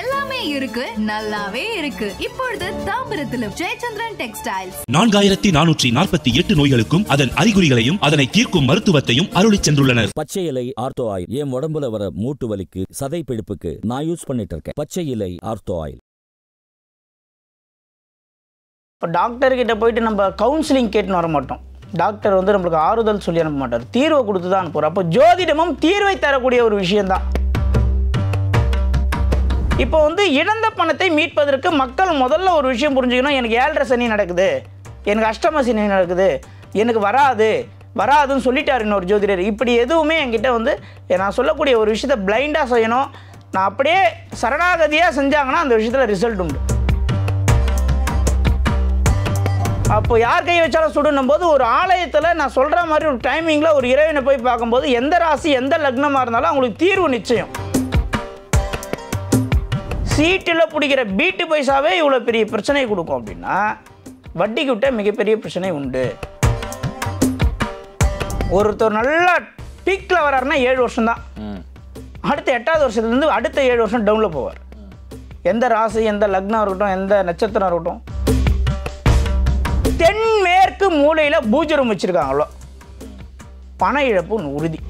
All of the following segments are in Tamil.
எல்லாமே இருக்கு நல்லாவே இருக்கு இப்பொழுது தாம்பரத்திலும் ஜெயச்சந்திரன் டெக்ஸ்டைல்ஸ் நான்காயிரத்தி நானூற்றி நாற்பத்தி எட்டு நோய்களுக்கும் அதன் அறிகுறிகளையும் அதனை தீர்க்கும் மருத்துவத்தையும் அருளி சென்றுள்ளனர் பச்சை இலை ஆர்த்தோ ஆயில் என் உடம்புல வர மூட்டு வலிக்கு சதை பிடிப்புக்கு நான் யூஸ் பண்ணிட்டு இருக்கேன் பச்சை இலை ஆர்த்தோ ஆயில் இப்போ டாக்டர்கிட்ட போயிட்டு நம்ம கவுன்சிலிங் கேட்டுன்னு வர மாட்டோம் டாக்டர் வந்து நம்மளுக்கு ஆறுதல் சொல்லி அனுப்ப மாட்டார் தீர்வை கொடுத்து தான் அனுப்புகிறார் அப்போ ஜோதிடமும் தீர்வை தரக்கூடிய ஒரு விஷயம்தான் இப்போ வந்து இழந்த பணத்தை மீட்பதற்கு மக்கள் முதல்ல ஒரு விஷயம் புரிஞ்சுக்கணும் எனக்கு ஏழரை சனி நடக்குது எனக்கு அஷ்டம சனி நடக்குது எனக்கு வராது வராதுன்னு சொல்லிட்டார் இன்னொரு ஜோதிடர் இப்படி எதுவுமே என்கிட்ட வந்து நான் சொல்லக்கூடிய ஒரு விஷயத்தை பிளைண்டாக செய்யணும் நான் அப்படியே சரணாகதியாக செஞ்சாங்கன்னா அந்த விஷயத்தில் ரிசல்ட் உண்டு அப்போ யார் கை வச்சாலும் சுடணும் போது ஒரு ஆலயத்தில் நான் சொல்கிற மாதிரி ஒரு டைமிங்கில் ஒரு இறைவனை போய் பார்க்கும்போது எந்த ராசி எந்த லக்னமாக இருந்தாலும் அவங்களுக்கு தீர்வு நிச்சயம் சீட்டில் பிடிக்கிற பீட்டு பைசாவே இவ்வளோ பெரிய பிரச்சனை கொடுக்கும் அப்படின்னா வட்டிக்கு விட்ட மிகப்பெரிய பிரச்சனை உண்டு ஒருத்தர் நல்லா பீக்கில் வராருன்னா ஏழு வருஷம் தான் அடுத்த எட்டாவது வருஷத்துலேருந்து அடுத்த ஏழு வருஷம் டவுனில் போவார் எந்த ராசி எந்த லக்னம் இருக்கட்டும் எந்த நட்சத்திரம் இருக்கட்டும் தென்மேற்கு மூலையில் பூஜரம் வச்சுருக்காங்களோ பண இழப்பு உறுதி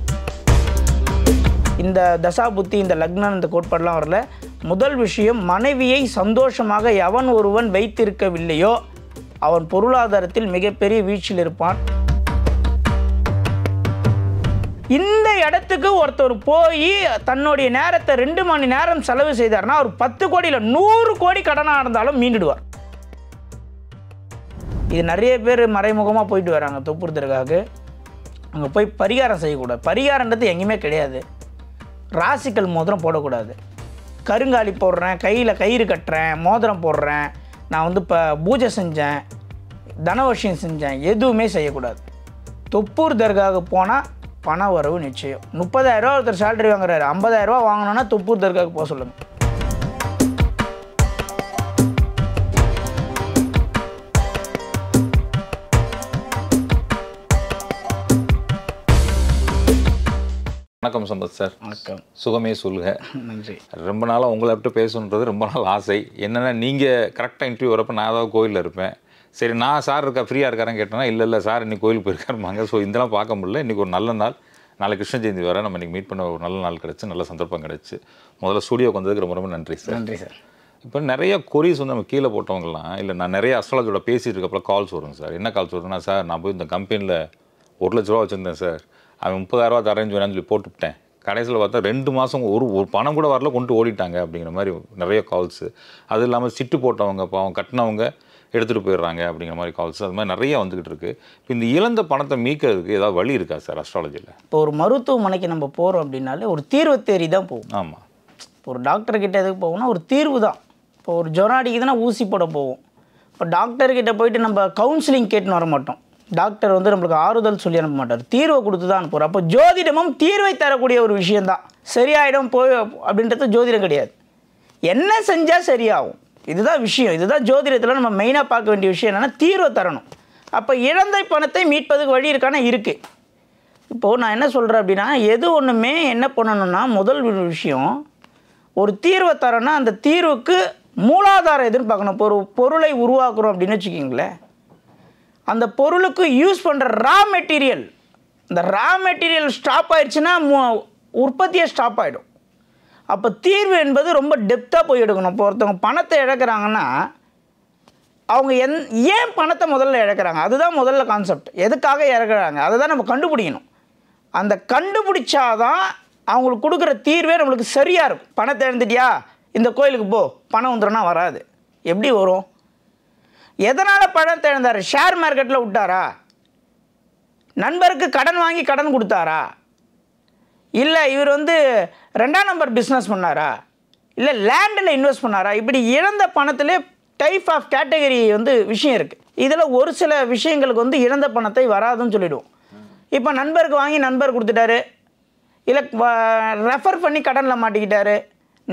இந்த தசா புத்தி இந்த லக்னம் இந்த கோட்பாடெலாம் வரல முதல் விஷயம் மனைவியை சந்தோஷமாக எவன் ஒருவன் வைத்திருக்கவில்லையோ அவன் பொருளாதாரத்தில் மிகப்பெரிய வீழ்ச்சியில் இருப்பான் இந்த இடத்துக்கு ஒருத்தர் போய் தன்னுடைய நேரத்தை ரெண்டு மணி நேரம் செலவு செய்தார்னா அவர் பத்து கோடியில் நூறு கோடி கடனாக இருந்தாலும் மீண்டுடுவார் இது நிறைய பேர் மறைமுகமாக போயிட்டு வராங்க தொப்புறுத்தருக்காக அங்கே போய் பரிகாரம் செய்யக்கூடாது பரிகாரன்றது எங்கேயுமே கிடையாது ராசிக்கல் மோதிரம் போடக்கூடாது கருங்காலி போடுறேன் கையில் கயிறு கட்டுறேன் மோதிரம் போடுறேன் நான் வந்து இப்போ பூஜை செஞ்சேன் தனவஷியம் செஞ்சேன் எதுவுமே செய்யக்கூடாது தொப்பூர் தர்காவுக்கு போனால் பண வரவு நிச்சயம் முப்பதாயிரரூவா ஒருத்தர் சேலரி வாங்குறாரு ஐம்பதாயிரரூவா வாங்கினோன்னா தொப்பூர் தர்காவுக்கு போக சொல்லுங்கள் வணக்கம் சந்தோஷ் சார் வணக்கம் சுகமே சொல்லுங்க நன்றி ரொம்ப நாளாக உங்களை விட்டு பேசணுன்றது ரொம்ப நாள் ஆசை என்னென்னா நீங்கள் கரெக்டாக இன்டர்வியூ வரப்போ நான் ஏதாவது கோயிலில் இருப்பேன் சரி நான் சார் இருக்கா ஃப்ரீயாக இருக்காரன்னு கேட்டேன்னா இல்லை இல்லை சார் இன்னைக்கு கோயிலுக்கு போயிருக்காருமாங்க ஸோ இதெல்லாம் பார்க்க முடியல இன்றைக்கி ஒரு நல்ல நாள் நாளைக்கு கிருஷ்ண ஜெயந்தி வர நம்ம இன்றைக்கி மீட் பண்ண ஒரு நல்ல நாள் கிடச்சி நல்ல சந்தர்ப்பம் கிடச்சி முதல்ல ஸ்டூடியோக்கு வந்ததுக்கு ரொம்ப ரொம்ப நன்றி சார் நன்றி சார் இப்போ நிறைய கொரிஸ் வந்து நம்ம கீழே போட்டவங்களாம் இல்லை நான் நிறைய அஸ்ட்ராலஜியோட பேசிகிட்டு இருக்கப்போ கால்ஸ் வரும் சார் என்ன கால்ஸ் வரும்னா சார் நான் போய் இந்த கம்பெனியில் ஒரு லட்ச ரூபா வச்சுருந்தேன் சார் அவன் முப்பதாயிரரூவா தரேன்னு சொல்லி சொல்லி போட்டுவிட்டேன் கடைசியில் பார்த்தா ரெண்டு மாதம் ஒரு ஒரு பணம் கூட வரல கொண்டு ஓடிட்டாங்க அப்படிங்கிற மாதிரி நிறைய கால்ஸு அது இல்லாமல் சிட்டு போட்டவங்க பாவம் கட்டினவங்க எடுத்துகிட்டு போயிடுறாங்க அப்படிங்கிற மாதிரி கால்ஸ் அது மாதிரி நிறைய வந்துக்கிட்டு இருக்குது இப்போ இந்த இழந்த பணத்தை மீட்கிறதுக்கு ஏதாவது வழி இருக்கா சார் அஸ்ட்ராலஜியில் இப்போ ஒரு மருத்துவமனைக்கு நம்ம போகிறோம் அப்படின்னாலே ஒரு தீர்வு தேடி தான் போகும் ஆமாம் இப்போ ஒரு டாக்டர்கிட்ட எதுக்கு போகணும்னா ஒரு தீர்வு தான் இப்போ ஒரு ஜொராடிக்கு தானே ஊசி போட போவோம் இப்போ டாக்டர்கிட்ட போயிட்டு நம்ம கவுன்சிலிங் கேட்டுன்னு வர மாட்டோம் டாக்டர் வந்து நம்மளுக்கு ஆறுதல் சொல்லி அனுப்ப மாட்டார் தீர்வை கொடுத்து தான் அனுப்புவார் அப்போ ஜோதிடமும் தீர்வை தரக்கூடிய ஒரு விஷயந்தான் சரியாயிடும் போய் அப்படின்றது ஜோதிடம் கிடையாது என்ன செஞ்சால் சரியாகும் இதுதான் விஷயம் இதுதான் ஜோதிடத்தில் நம்ம மெயினாக பார்க்க வேண்டிய விஷயம் என்னென்னா தீர்வை தரணும் அப்போ இழந்த பணத்தை மீட்பதுக்கு வழி இருக்கான இருக்குது இப்போது நான் என்ன சொல்கிறேன் அப்படின்னா எது ஒன்றுமே என்ன பண்ணணும்னா முதல் விஷயம் ஒரு தீர்வை தரோன்னா அந்த தீர்வுக்கு மூலாதாரம் எதுன்னு பார்க்கணும் இப்போ ஒரு பொருளை உருவாக்குறோம் அப்படின்னு வச்சுக்கிங்களேன் அந்த பொருளுக்கு யூஸ் பண்ணுற ரா மெட்டீரியல் இந்த ரா மெட்டீரியல் ஸ்டாப் ஆயிடுச்சுன்னா உற்பத்தியே ஸ்டாப் ஆகிடும் அப்போ தீர்வு என்பது ரொம்ப டெப்த்தாக போய் எடுக்கணும் இப்போ ஒருத்தவங்க பணத்தை இழக்கிறாங்கன்னா அவங்க என் ஏன் பணத்தை முதல்ல இழக்கிறாங்க அதுதான் முதல்ல கான்செப்ட் எதுக்காக இறக்குறாங்க அதை தான் நம்ம கண்டுபிடிக்கணும் அந்த கண்டுபிடிச்சாதான் அவங்களுக்கு கொடுக்குற தீர்வே நம்மளுக்கு சரியாக இருக்கும் பணத்தை இழந்துட்டியா இந்த கோயிலுக்கு போ பணம் வந்துடும்னா வராது எப்படி வரும் எதனால் பழம் இழந்தார் ஷேர் மார்க்கெட்டில் விட்டாரா நண்பருக்கு கடன் வாங்கி கடன் கொடுத்தாரா இல்லை இவர் வந்து ரெண்டாம் நம்பர் பிஸ்னஸ் பண்ணாரா இல்லை லேண்டில் இன்வெஸ்ட் பண்ணாரா இப்படி இழந்த பணத்திலே டைப் ஆஃப் கேட்டகரி வந்து விஷயம் இருக்குது இதில் ஒரு சில விஷயங்களுக்கு வந்து இழந்த பணத்தை வராதுன்னு சொல்லிவிடுவோம் இப்போ நண்பருக்கு வாங்கி நண்பர் கொடுத்துட்டாரு இல்லை ரெஃபர் பண்ணி கடனில் மாட்டிக்கிட்டாரு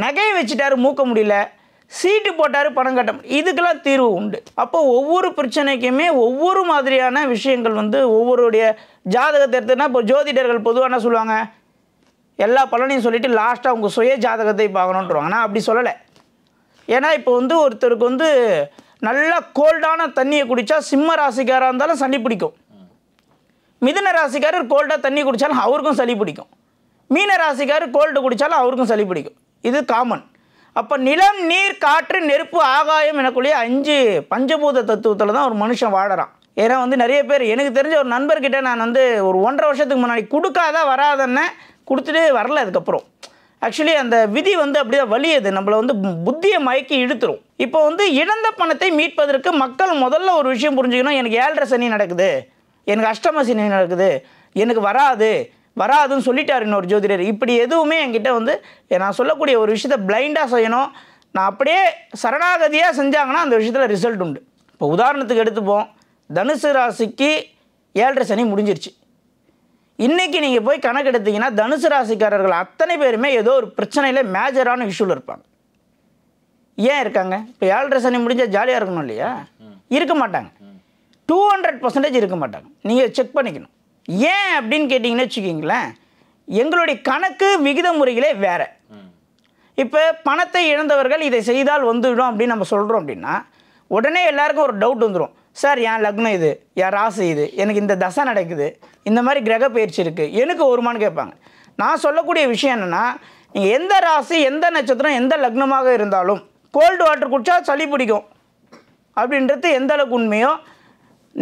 நகையை வச்சுட்டாரு மூக்க முடியல சீட்டு போட்டார் பணம் கட்டம் இதுக்கெல்லாம் தீர்வு உண்டு அப்போ ஒவ்வொரு பிரச்சனைக்குமே ஒவ்வொரு மாதிரியான விஷயங்கள் வந்து ஒவ்வொருடைய ஜாதகத்தை எடுத்துன்னா இப்போ ஜோதிடர்கள் பொதுவாக என்ன சொல்லுவாங்க எல்லா பலனையும் சொல்லிவிட்டு லாஸ்ட்டாக உங்கள் சுய ஜாதகத்தை பார்க்கணுன்றவாங்க நான் அப்படி சொல்லலை ஏன்னா இப்போ வந்து ஒருத்தருக்கு வந்து நல்லா கோல்டான தண்ணியை குடித்தா சிம்ம ராசிக்காராக இருந்தாலும் சளி பிடிக்கும் மிதன ராசிக்காரர் கோல்டாக தண்ணி குடித்தாலும் அவருக்கும் சளி பிடிக்கும் மீன ராசிக்காரர் கோல்டு குடித்தாலும் அவருக்கும் சளி பிடிக்கும் இது காமன் அப்போ நிலம் நீர் காற்று நெருப்பு ஆகாயம் எனக்குள்ளே அஞ்சு பஞ்சபூத தத்துவத்தில் தான் ஒரு மனுஷன் வாழறான் ஏன்னா வந்து நிறைய பேர் எனக்கு தெரிஞ்ச ஒரு நண்பர்கிட்ட நான் வந்து ஒரு ஒன்றரை வருஷத்துக்கு முன்னாடி கொடுக்காத வராதன்னு கொடுத்துட்டு வரல அதுக்கப்புறம் ஆக்சுவலி அந்த விதி வந்து அப்படியே வலியது நம்மளை வந்து புத்தியை மயக்கி இழுத்துரும் இப்போ வந்து இழந்த பணத்தை மீட்பதற்கு மக்கள் முதல்ல ஒரு விஷயம் புரிஞ்சுக்கணும் எனக்கு ஏழரை சனி நடக்குது எனக்கு அஷ்டம சனி நடக்குது எனக்கு வராது வராதுன்னு சொல்லிட்டார் இன்னொரு ஜோதிடர் இப்படி எதுவுமே என்கிட்ட வந்து நான் சொல்லக்கூடிய ஒரு விஷயத்த பிளைண்டாக செய்யணும் நான் அப்படியே சரணாகதியாக செஞ்சாங்கன்னா அந்த விஷயத்தில் ரிசல்ட் உண்டு இப்போ உதாரணத்துக்கு எடுத்துப்போம் தனுசு ராசிக்கு ஏழரை சனி முடிஞ்சிருச்சு இன்றைக்கி நீங்கள் போய் கணக்கு எடுத்தீங்கன்னா தனுசு ராசிக்காரர்கள் அத்தனை பேருமே ஏதோ ஒரு பிரச்சனையில் மேஜரான இஷ்யூவில் இருப்பாங்க ஏன் இருக்காங்க இப்போ ஏழரை சனி முடிஞ்சால் ஜாலியாக இருக்கணும் இல்லையா இருக்க மாட்டாங்க டூ ஹண்ட்ரட் பர்சன்டேஜ் இருக்க மாட்டாங்க நீங்கள் செக் பண்ணிக்கணும் ஏன் அப்படின்னு கேட்டிங்கன்னு வச்சுக்கிங்களேன் எங்களுடைய கணக்கு விகித முறைகளே வேறு இப்போ பணத்தை இழந்தவர்கள் இதை செய்தால் வந்துவிடும் அப்படின்னு நம்ம சொல்கிறோம் அப்படின்னா உடனே எல்லாருக்கும் ஒரு டவுட் வந்துடும் சார் என் லக்னம் இது என் ராசி இது எனக்கு இந்த தசை நடக்குது இந்த மாதிரி கிரக பயிற்சி இருக்குது எனக்கு வருமானு கேட்பாங்க நான் சொல்லக்கூடிய விஷயம் என்னென்னா நீங்கள் எந்த ராசி எந்த நட்சத்திரம் எந்த லக்னமாக இருந்தாலும் கோல்டு வாட்டர் குடித்தா சளி பிடிக்கும் அப்படின்றது எந்த அளவுக்கு உண்மையோ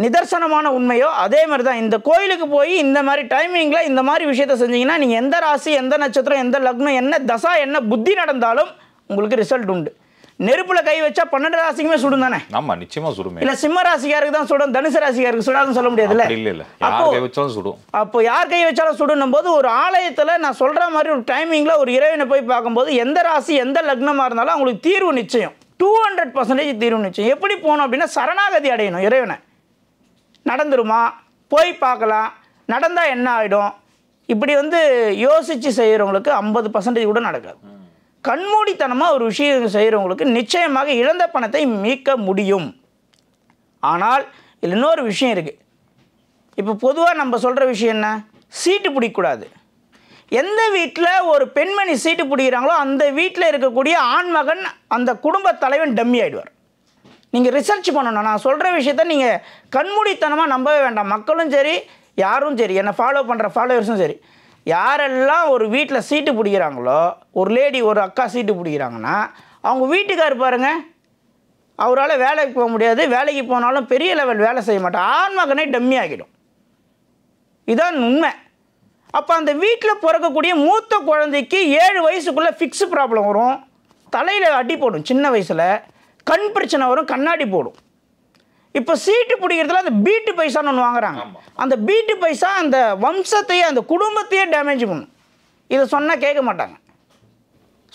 நிதர்சனமான உண்மையோ அதே மாதிரி தான் இந்த கோயிலுக்கு போய் இந்த மாதிரி டைமிங்கில் இந்த மாதிரி விஷயத்த செஞ்சீங்கன்னா நீங்கள் எந்த ராசி எந்த நட்சத்திரம் எந்த லக்னம் என்ன தசா என்ன புத்தி நடந்தாலும் உங்களுக்கு ரிசல்ட் உண்டு நெருப்பில் கை வச்சா பன்னெண்டு ராசிக்குமே சுடும் தானே ஆமாம் சுடும் இல்ல சிம்ம ராசிக்காருக்கு தான் சுடும் தனுசு ராசிக்காருக்கு சுடாதுன்னு சொல்ல முடியாது இல்ல இல்ல அப்போ வச்சாலும் சுடும் அப்போ யார் கை வச்சாலும் சுடுன்னும் போது ஒரு ஆலயத்தில் நான் சொல்கிற மாதிரி ஒரு டைமிங்கில் ஒரு இறைவனை போய் பார்க்கும்போது எந்த ராசி எந்த லக்னமாக இருந்தாலும் அவங்களுக்கு தீர்வு நிச்சயம் டூ ஹண்ட்ரட் பர்சன்டேஜ் தீர்வு நிச்சயம் எப்படி போனோம் அப்படின்னா சரணாகதி அடையணும் இறைவனை நடந்துருமா போய் பார்க்கலாம் நடந்தால் என்ன ஆகிடும் இப்படி வந்து யோசித்து செய்கிறவங்களுக்கு ஐம்பது பர்சன்டேஜ் கூட நடக்காது கண்மூடித்தனமாக ஒரு விஷயம் செய்கிறவங்களுக்கு நிச்சயமாக இழந்த பணத்தை மீட்க முடியும் ஆனால் இதில் இன்னொரு விஷயம் இருக்குது இப்போ பொதுவாக நம்ம சொல்கிற விஷயம் என்ன சீட்டு பிடிக்கக்கூடாது எந்த வீட்டில் ஒரு பெண்மணி சீட்டு பிடிக்கிறாங்களோ அந்த வீட்டில் இருக்கக்கூடிய ஆண்மகன் அந்த குடும்ப தலைவன் டம்மி ஆகிடுவார் நீங்கள் ரிசர்ச் பண்ணணும் நான் சொல்கிற விஷயத்த நீங்கள் கண்மூடித்தனமாக நம்பவே வேண்டாம் மக்களும் சரி யாரும் சரி என்னை ஃபாலோ பண்ணுற ஃபாலோவர்ஸும் சரி யாரெல்லாம் ஒரு வீட்டில் சீட்டு பிடிக்கிறாங்களோ ஒரு லேடி ஒரு அக்கா சீட்டு பிடிக்கிறாங்கன்னா அவங்க வீட்டுக்கார் பாருங்கள் அவரால் வேலைக்கு போக முடியாது வேலைக்கு போனாலும் பெரிய லெவல் வேலை செய்ய மாட்டேன் ஆன்மகனை டம்மி ஆகிடும் இதுதான் உண்மை அப்போ அந்த வீட்டில் பிறக்கக்கூடிய மூத்த குழந்தைக்கு ஏழு வயசுக்குள்ளே ஃபிக்ஸு ப்ராப்ளம் வரும் தலையில் அடி போடும் சின்ன வயசில் கண் பிரச்சனை வரும் கண்ணாடி போடும் இப்போ சீட்டு பிடிக்கிறதுல அந்த பீட்டு பைசான்னு ஒன்று வாங்குறாங்க அந்த பீட்டு பைசா அந்த வம்சத்தையே அந்த குடும்பத்தையே டேமேஜ் பண்ணும் இதை சொன்னால் கேட்க மாட்டாங்க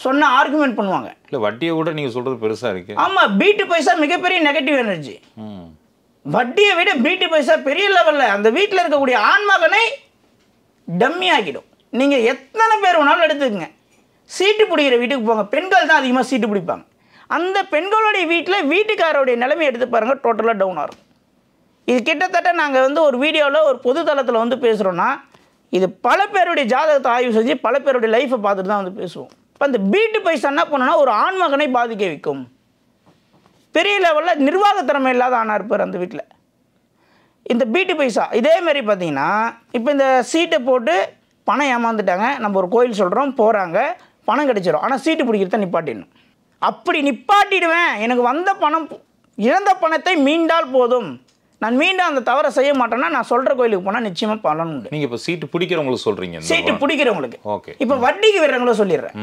சொன்னால் ஆர்குமெண்ட் பண்ணுவாங்க இல்லை வட்டியை விட நீங்கள் சொல்கிறது பெருசாக இருக்குது ஆமாம் பீட்டு பைசா மிகப்பெரிய நெகட்டிவ் எனர்ஜி வட்டியை விட பீட்டு பைசா பெரிய லெவலில் அந்த வீட்டில் இருக்கக்கூடிய ஆன்மகனை டம்மி ஆக்கிடும் நீங்கள் எத்தனை பேர் வேணாலும் எடுத்துக்கங்க சீட்டு பிடிக்கிற வீட்டுக்கு போங்க பெண்கள் தான் அதிகமாக சீட்டு பிடிப்பாங்க அந்த பெண்களுடைய வீட்டில் வீட்டுக்காரருடைய நிலைமை எடுத்து பாருங்கள் டோட்டலாக டவுன் ஆகும் இது கிட்டத்தட்ட நாங்கள் வந்து ஒரு வீடியோவில் ஒரு பொது தளத்தில் வந்து பேசுகிறோன்னா இது பல பேருடைய ஜாதகத்தை ஆய்வு செஞ்சு பல பேருடைய லைஃப்பை பார்த்துட்டு தான் வந்து பேசுவோம் இப்போ அந்த வீட்டு பைசா என்ன பண்ணோன்னா ஒரு ஆண்மகனை பாதிக்க வைக்கும் பெரிய லெவலில் நிர்வாகத்திறமை இல்லாத ஆணாக இருப்பார் அந்த வீட்டில் இந்த பீட்டு பைசா இதேமாரி பார்த்தீங்கன்னா இப்போ இந்த சீட்டை போட்டு பணம் ஏமாந்துட்டாங்க நம்ம ஒரு கோயில் சொல்கிறோம் போகிறாங்க பணம் கிடச்சிடும் ஆனால் சீட்டு பிடிக்கிறத நிப்பாட்டிடணும் அப்படி நிப்பாட்டிடுவேன் எனக்கு வந்த பணம் இழந்த பணத்தை மீண்டால் போதும் நான் மீண்டும் அந்த தவறை செய்ய மாட்டேன்னா நான் சொல்கிற கோயிலுக்கு போனால் நிச்சயமாக பலன் உண்டு நீங்கள் இப்போ சீட்டு பிடிக்கிறவங்களுக்கு சொல்கிறீங்க சீட்டு பிடிக்கிறவங்களுக்கு ஓகே இப்போ வட்டிக்கு விடுறவங்கள சொல்லிடுறேன்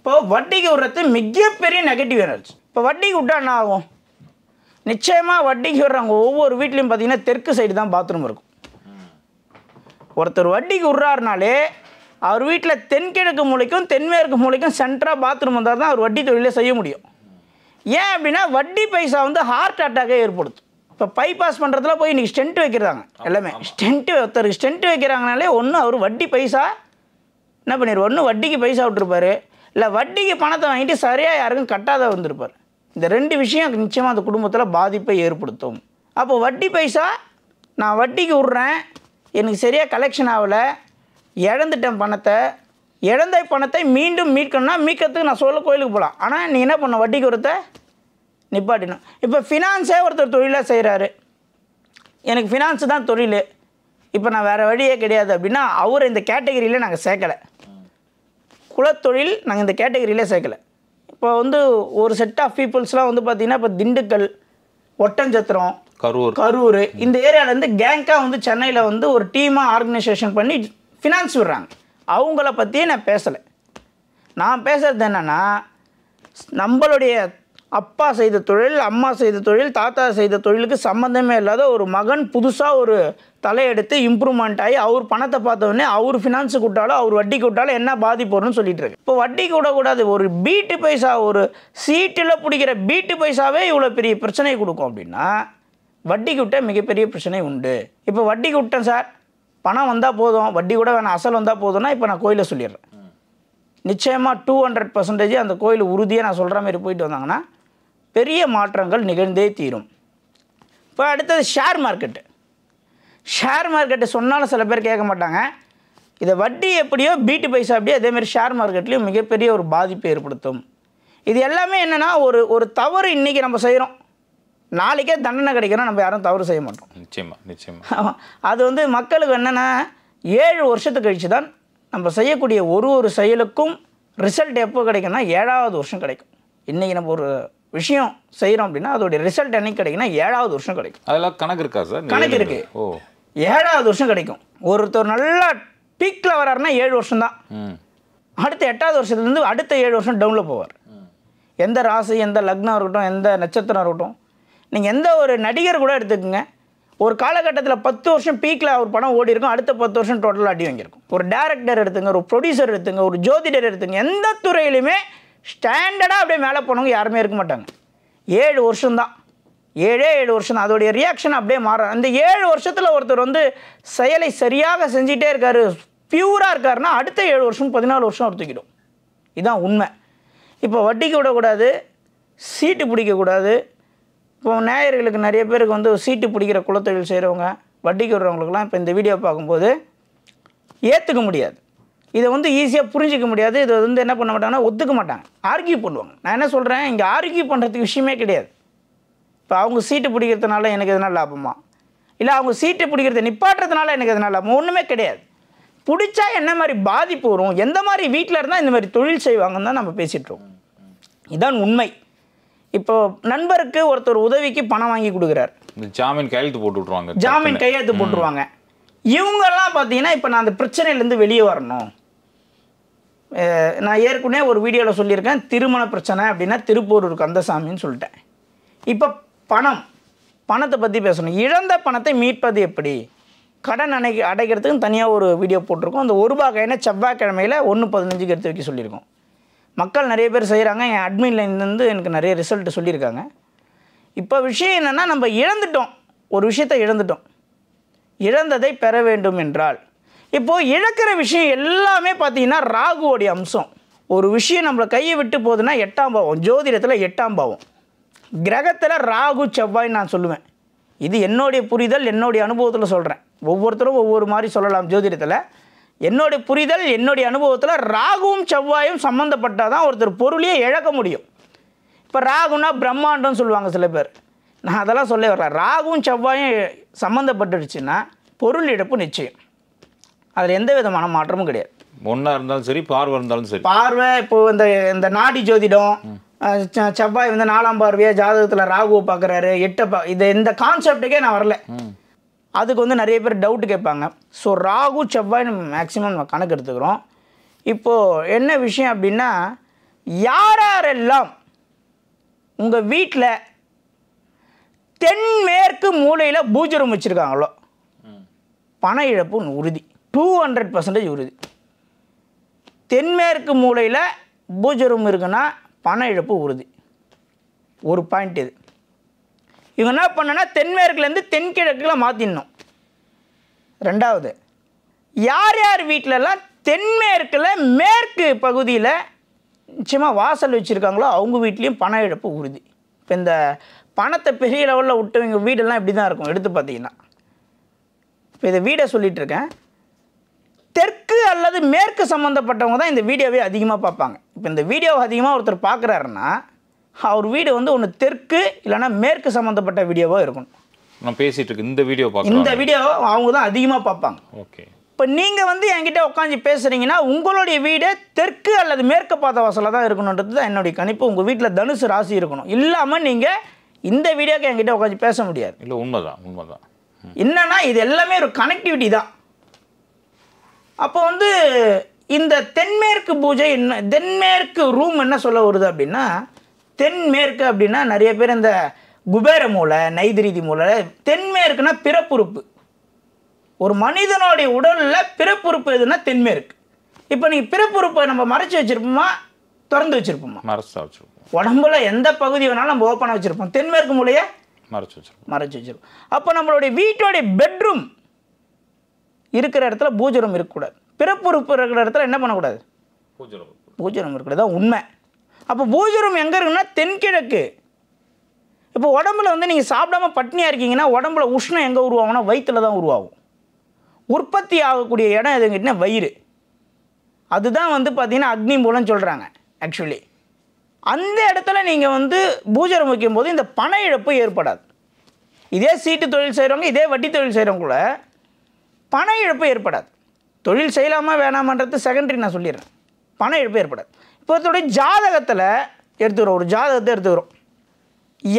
இப்போ வட்டிக்கு விடுறது மிகப்பெரிய நெகட்டிவ் எனர்ஜி இப்போ வட்டிக்கு விட்டா என்ன ஆகும் நிச்சயமாக வட்டிக்கு விடுறவங்க ஒவ்வொரு வீட்லேயும் பார்த்தீங்கன்னா தெற்கு சைடு தான் பாத்ரூம் இருக்கும் ஒருத்தர் வட்டிக்கு விடுறாருனாலே அவர் வீட்டில் தென்கிழக்கு மூலைக்கும் தென்மேற்கு மூலைக்கும் சென்ட்ராக பாத்ரூம் வந்தால் தான் அவர் வட்டி தொழிலே செய்ய முடியும் ஏன் அப்படின்னா வட்டி பைசா வந்து ஹார்ட் அட்டாக்கை ஏற்படுத்தும் இப்போ பைபாஸ் பண்ணுறதுல போய் இன்றைக்கி ஸ்டென்ட் வைக்கிறாங்க எல்லாமே ஸ்டென்ட்டு ஒருத்தருக்கு ஸ்டென்ட் வைக்கிறாங்கனாலே ஒன்று அவர் வட்டி பைசா என்ன பண்ணிடுவார் ஒன்று வட்டிக்கு பைசா விட்டுருப்பார் இல்லை வட்டிக்கு பணத்தை வாங்கிட்டு சரியாக யாருக்கும் கட்டாத வந்திருப்பார் இந்த ரெண்டு விஷயம் நிச்சயமாக அந்த குடும்பத்தில் பாதிப்பை ஏற்படுத்தும் அப்போ வட்டி பைசா நான் வட்டிக்கு விட்றேன் எனக்கு சரியாக கலெக்ஷன் ஆகலை இழந்துட்டேன் பணத்தை இழந்த பணத்தை மீண்டும் மீட்கணும்னா மீட்கிறதுக்கு நான் சொல்ல கோயிலுக்கு போகலாம் ஆனால் நீ என்ன பண்ண வட்டிக்கு ஒருத்த நிப்பாட்டினும் இப்போ ஃபினான்ஸே ஒருத்தர் தொழிலாக செய்கிறாரு எனக்கு ஃபினான்ஸு தான் தொழில் இப்போ நான் வேறு வழியே கிடையாது அப்படின்னா அவர் இந்த கேட்டகரியில் நாங்கள் சேர்க்கலை குலத்தொழில் நாங்கள் இந்த கேட்டகரியில் சேர்க்கலை இப்போ வந்து ஒரு செட் ஆஃப் பீப்புள்ஸ்லாம் வந்து பார்த்திங்கன்னா இப்போ திண்டுக்கல் ஒட்டஞ்சத்திரம் கரூர் கரூர் இந்த ஏரியாவிலேருந்து கேங்காக வந்து சென்னையில் வந்து ஒரு டீமாக ஆர்கனைசேஷன் பண்ணி ஃபினான்ஸ் விடுறாங்க அவங்கள பற்றி நான் பேசலை நான் பேசுகிறது என்னென்னா நம்மளுடைய அப்பா செய்த தொழில் அம்மா செய்த தொழில் தாத்தா செய்த தொழிலுக்கு சம்மந்தமே இல்லாத ஒரு மகன் புதுசாக ஒரு தலையெடுத்து இம்ப்ரூவ்மெண்ட் ஆகி அவர் பணத்தை பார்த்தோடனே அவர் ஃபினான்ஸு கூட்டாலும் அவர் வட்டி கூட்டாலும் என்ன பாதிப்பு வரும்னு சொல்லிட்டு இருக்கு இப்போ வட்டி கூடக்கூடாது ஒரு பீட்டு பைசா ஒரு சீட்டில் பிடிக்கிற பீட்டு பைசாவே இவ்வளோ பெரிய பிரச்சனை கொடுக்கும் அப்படின்னா வட்டி கூட்ட மிகப்பெரிய பிரச்சனை உண்டு இப்போ வட்டி கூட்டம் சார் பணம் வந்தால் போதும் வட்டி கூட வேணாம் அசல் வந்தால் போதும்னா இப்போ நான் கோயிலை சொல்லிடுறேன் நிச்சயமாக டூ ஹண்ட்ரட் பர்சன்டேஜ் அந்த கோயில் உறுதியாக நான் சொல்கிற மாதிரி போயிட்டு வந்தாங்கன்னா பெரிய மாற்றங்கள் நிகழ்ந்தே தீரும் இப்போ அடுத்தது ஷேர் மார்க்கெட்டு ஷேர் மார்க்கெட்டு சொன்னாலும் சில பேர் கேட்க மாட்டாங்க இதை வட்டி எப்படியோ பீட்டு பைசா அப்படியே அதேமாரி ஷேர் மார்க்கெட்லேயும் மிகப்பெரிய ஒரு பாதிப்பை ஏற்படுத்தும் இது எல்லாமே என்னென்னா ஒரு ஒரு தவறு இன்றைக்கி நம்ம செய்கிறோம் நாளைக்கே தண்டனை கிடைக்கணும் நம்ம யாரும் தவறு செய்ய மாட்டோம் நிச்சயமாக நிச்சயமாக அது வந்து மக்களுக்கு என்னென்னா ஏழு வருஷத்துக்கு கழித்து தான் நம்ம செய்யக்கூடிய ஒரு ஒரு செயலுக்கும் ரிசல்ட் எப்போ கிடைக்குன்னா ஏழாவது வருஷம் கிடைக்கும் இன்றைக்கி நம்ம ஒரு விஷயம் செய்கிறோம் அப்படின்னா அதோடைய ரிசல்ட் என்னைக்கு கிடைக்குன்னா ஏழாவது வருஷம் கிடைக்கும் அதெல்லாம் கணக்கு இருக்கா சார் கணக்கு இருக்குது ஓ ஏழாவது வருஷம் கிடைக்கும் ஒருத்தர் நல்லா பீக்கில் வராருன்னா ஏழு வருஷம் தான் அடுத்த எட்டாவது வருஷத்துலேருந்து அடுத்த ஏழு வருஷம் டவுனில் போவார் எந்த ராசி எந்த லக்னம் இருக்கட்டும் எந்த நட்சத்திரம் இருக்கட்டும் நீங்கள் எந்த ஒரு நடிகர் கூட எடுத்துக்கோங்க ஒரு காலகட்டத்தில் பத்து வருஷம் பீக்கில் ஒரு படம் ஓடி இருக்கும் அடுத்த பத்து வருஷம் டோட்டலாக அடி வாங்கியிருக்கும் ஒரு டேரக்டர் எடுத்துங்க ஒரு ப்ரொடியூசர் எடுத்துங்க ஒரு ஜோதிடர் எடுத்துங்க எந்த துறையிலுமே ஸ்டாண்டர்டாக அப்படியே மேலே போனவங்க யாருமே இருக்க மாட்டாங்க ஏழு வருஷம்தான் ஏழே ஏழு வருஷம் தான் அதோடைய ரியாக்ஷன் அப்படியே மாற அந்த ஏழு வருஷத்தில் ஒருத்தர் வந்து செயலை சரியாக செஞ்சிட்டே இருக்கார் பியூராக இருக்காருன்னா அடுத்த ஏழு வருஷம் பதினாலு வருஷம் அவர் இதுதான் உண்மை இப்போ வட்டிக்கு விடக்கூடாது சீட்டு பிடிக்கக்கூடாது இப்போ நேயர்களுக்கு நிறைய பேருக்கு வந்து சீட்டு பிடிக்கிற குலத்தொழில் செய்கிறவங்க வட்டிக்கு விடுறவங்களுக்குலாம் இப்போ இந்த வீடியோ பார்க்கும்போது ஏற்றுக்க முடியாது இதை வந்து ஈஸியாக புரிஞ்சிக்க முடியாது இதை வந்து என்ன பண்ண மாட்டாங்கன்னா ஒத்துக்க மாட்டாங்க ஆர்கியூ பண்ணுவாங்க நான் என்ன சொல்கிறேன் இங்கே ஆர்கியூ பண்ணுறதுக்கு விஷயமே கிடையாது இப்போ அவங்க சீட்டு பிடிக்கிறதுனால எனக்கு எதனால் லாபமா இல்லை அவங்க சீட்டு பிடிக்கிறத நிப்பாட்டுறதுனால எனக்கு எதனால் லாபம் ஒன்றுமே கிடையாது பிடிச்சா என்ன மாதிரி பாதிப்பு வரும் எந்த மாதிரி வீட்டில் இருந்தால் இந்த மாதிரி தொழில் செய்வாங்கன்னு தான் நம்ம பேசிகிட்ருக்கோம் இதுதான் உண்மை இப்போ நண்பருக்கு ஒருத்தர் உதவிக்கு பணம் வாங்கி கொடுக்குறாரு ஜாமீன் கையெழுத்து போட்டு விட்ருவாங்க ஜாமீன் கையெழுத்து போட்டுருவாங்க இவங்கெல்லாம் பார்த்தீங்கன்னா இப்போ நான் அந்த பிரச்சனையிலேருந்து வெளியே வரணும் நான் ஏற்கனவே ஒரு வீடியோவில் சொல்லியிருக்கேன் திருமண பிரச்சனை அப்படின்னா திருப்பூரூர் கந்தசாமின்னு சொல்லிட்டேன் இப்போ பணம் பணத்தை பற்றி பேசணும் இழந்த பணத்தை மீட்பது எப்படி கடன் அணை அடைக்கிறதுக்குன்னு தனியாக ஒரு வீடியோ போட்டிருக்கோம் அந்த ஒரு ரூபா கையினா செவ்வாய்க்கிழமையில் ஒன்று பதினஞ்சுக்கு எடுத்து வைக்க சொல்லியிருக்கோம் மக்கள் நிறைய பேர் செய்கிறாங்க என் அட்மின் லைன்லேருந்து எனக்கு நிறைய ரிசல்ட்டு சொல்லியிருக்காங்க இப்போ விஷயம் என்னென்னா நம்ம இழந்துட்டோம் ஒரு விஷயத்தை இழந்துட்டோம் இழந்ததை பெற வேண்டும் என்றால் இப்போது இழக்கிற விஷயம் எல்லாமே பார்த்திங்கன்னா ராகுவோடைய அம்சம் ஒரு விஷயம் நம்மளை கையை விட்டு போகுதுன்னா எட்டாம் பாவம் ஜோதிடத்தில் எட்டாம் பாவம் கிரகத்தில் ராகு செவ்வாய் நான் சொல்லுவேன் இது என்னுடைய புரிதல் என்னுடைய அனுபவத்தில் சொல்கிறேன் ஒவ்வொருத்தரும் ஒவ்வொரு மாதிரி சொல்லலாம் ஜோதிடத்தில் என்னுடைய புரிதல் என்னுடைய அனுபவத்தில் ராகுவும் செவ்வாயும் சம்மந்தப்பட்டால் தான் ஒருத்தர் பொருளையே இழக்க முடியும் இப்போ ராகுனா பிரம்மாண்டம்னு சொல்லுவாங்க சில பேர் நான் அதெல்லாம் சொல்ல வரல ராகுவும் செவ்வாயும் சம்மந்தப்பட்டுடுச்சுன்னா பொருள் இழப்பு நிச்சயம் அதில் எந்த விதமான மாற்றமும் கிடையாது ஒன்றா இருந்தாலும் சரி பார்வை இருந்தாலும் சரி பார்வை இப்போ இந்த இந்த நாடி ஜோதிடம் செவ்வாய் வந்து நாலாம் பார்வையாக ஜாதகத்தில் ராகுவை பார்க்குறாரு எட்டை பா இது இந்த கான்செப்டுக்கே நான் வரல அதுக்கு வந்து நிறைய பேர் டவுட் கேட்பாங்க ஸோ ராகு செவ்வாய் நம்ம மேக்ஸிமம் நம்ம கணக்கு எடுத்துக்கிறோம் இப்போது என்ன விஷயம் அப்படின்னா யாரெல்லாம் உங்கள் வீட்டில் தென்மேற்கு மூலையில் பூஜை ரூம் வச்சுருக்காங்களோ பண இழப்பு உறுதி டூ ஹண்ட்ரட் பர்சன்டேஜ் உறுதி தென்மேற்கு மூலையில் பூஜை ரூம் இருக்குன்னா பண இழப்பு உறுதி ஒரு பாயிண்ட் இது இவங்க என்ன பண்ணனா தென்மேற்குலேருந்து தென்கிழக்கில் மாற்றிடணும் ரெண்டாவது யார் யார் வீட்டிலலாம் தென்மேற்கில் மேற்கு பகுதியில் நிச்சயமாக வாசல் வச்சுருக்காங்களோ அவங்க வீட்லேயும் பண இழப்பு உறுதி இப்போ இந்த பணத்தை பெரிய லெவலில் விட்டவங்க வீடெல்லாம் இப்படி தான் இருக்கும் எடுத்து பார்த்தீங்கன்னா இப்போ இதை வீடை சொல்லிகிட்டு இருக்கேன் தெற்கு அல்லது மேற்கு சம்மந்தப்பட்டவங்க தான் இந்த வீடியோவே அதிகமாக பார்ப்பாங்க இப்போ இந்த வீடியோவை அதிகமாக ஒருத்தர் பார்க்குறாருன்னா அவர் வீடு வந்து ஒன்று தெற்கு இல்லைனா மேற்கு சம்மந்தப்பட்ட வீடியோவாக இருக்கணும் நான் பேசிகிட்டு இருக்கு இந்த வீடியோ பார்க்க இந்த வீடியோ அவங்க தான் அதிகமாக பார்ப்பாங்க ஓகே இப்போ நீங்கள் வந்து என்கிட்ட உட்காந்து பேசுகிறீங்கன்னா உங்களுடைய வீடு தெற்கு அல்லது மேற்கு பார்த்த வாசலில் தான் இருக்கணுன்றது தான் என்னுடைய கணிப்பு உங்கள் வீட்டில் தனுசு ராசி இருக்கணும் இல்லாமல் நீங்கள் இந்த வீடியோக்கு என்கிட்ட உட்காந்து பேச முடியாது இல்லை உண்மைதான் உண்மைதான் என்னன்னா இது எல்லாமே ஒரு கனெக்டிவிட்டி தான் அப்போ வந்து இந்த தென்மேற்கு பூஜை என்ன தென்மேற்கு ரூம் என்ன சொல்ல வருது அப்படின்னா தென்மேற்கு அப்படின்னா நிறைய பேர் இந்த குபேர மூளை நைதிரிதி மூளை தென்மேற்குனா பிறப்புறுப்பு ஒரு மனிதனுடைய உடலில் பிறப்புறுப்பு எதுனா தென்மேற்கு இப்போ நீங்கள் பிறப்புறுப்பை நம்ம மறைச்சி வச்சுருப்போமா திறந்து வச்சுருப்போமா மறைச்சா வச்சுருப்போம் உடம்புல எந்த பகுதி வேணாலும் நம்ம ஓப்பனாக வச்சுருப்போம் தென்மேற்கு மூலையை மறைச்சி வச்சுருப்போம் மறைச்சி வச்சுருப்போம் அப்போ நம்மளுடைய வீட்டுடைய பெட்ரூம் இருக்கிற இடத்துல பூஜை இருக்கக்கூடாது பிறப்புறுப்பு இருக்கிற இடத்துல என்ன பண்ணக்கூடாது பூஜை பூஜரம் பூஜை ரூம் இருக்கக்கூடாது உண்மை அப்போ பூஜரம் ரூம் எங்கே இருக்குன்னா தென்கிழக்கு இப்போ உடம்புல வந்து நீங்கள் சாப்பிடாம பட்னியாக இருக்கீங்கன்னா உடம்புல உஷ்ணம் எங்கே உருவாகும்னா வயிற்றில் தான் உருவாகும் உற்பத்தி ஆகக்கூடிய இடம் எதுங்கிட்டனா வயிறு அதுதான் வந்து பார்த்திங்கன்னா அக்னி மூலம் சொல்கிறாங்க ஆக்சுவலி அந்த இடத்துல நீங்கள் வந்து பூஜரம் வைக்கும்போது இந்த பண இழப்பு ஏற்படாது இதே சீட்டு தொழில் செய்கிறவங்க இதே வட்டி தொழில் செய்கிறவங்க கூட பண இழப்பு ஏற்படாது தொழில் செய்யலாமா வேணாமான்றது செகண்டரி நான் சொல்லிடுறேன் பண இழப்பு ஏற்படாது ஒருத்தருடைய ஜாதகத்தில் எடுத்துக்கிறோம் ஒரு ஜாதகத்தை எடுத்துக்கிறோம்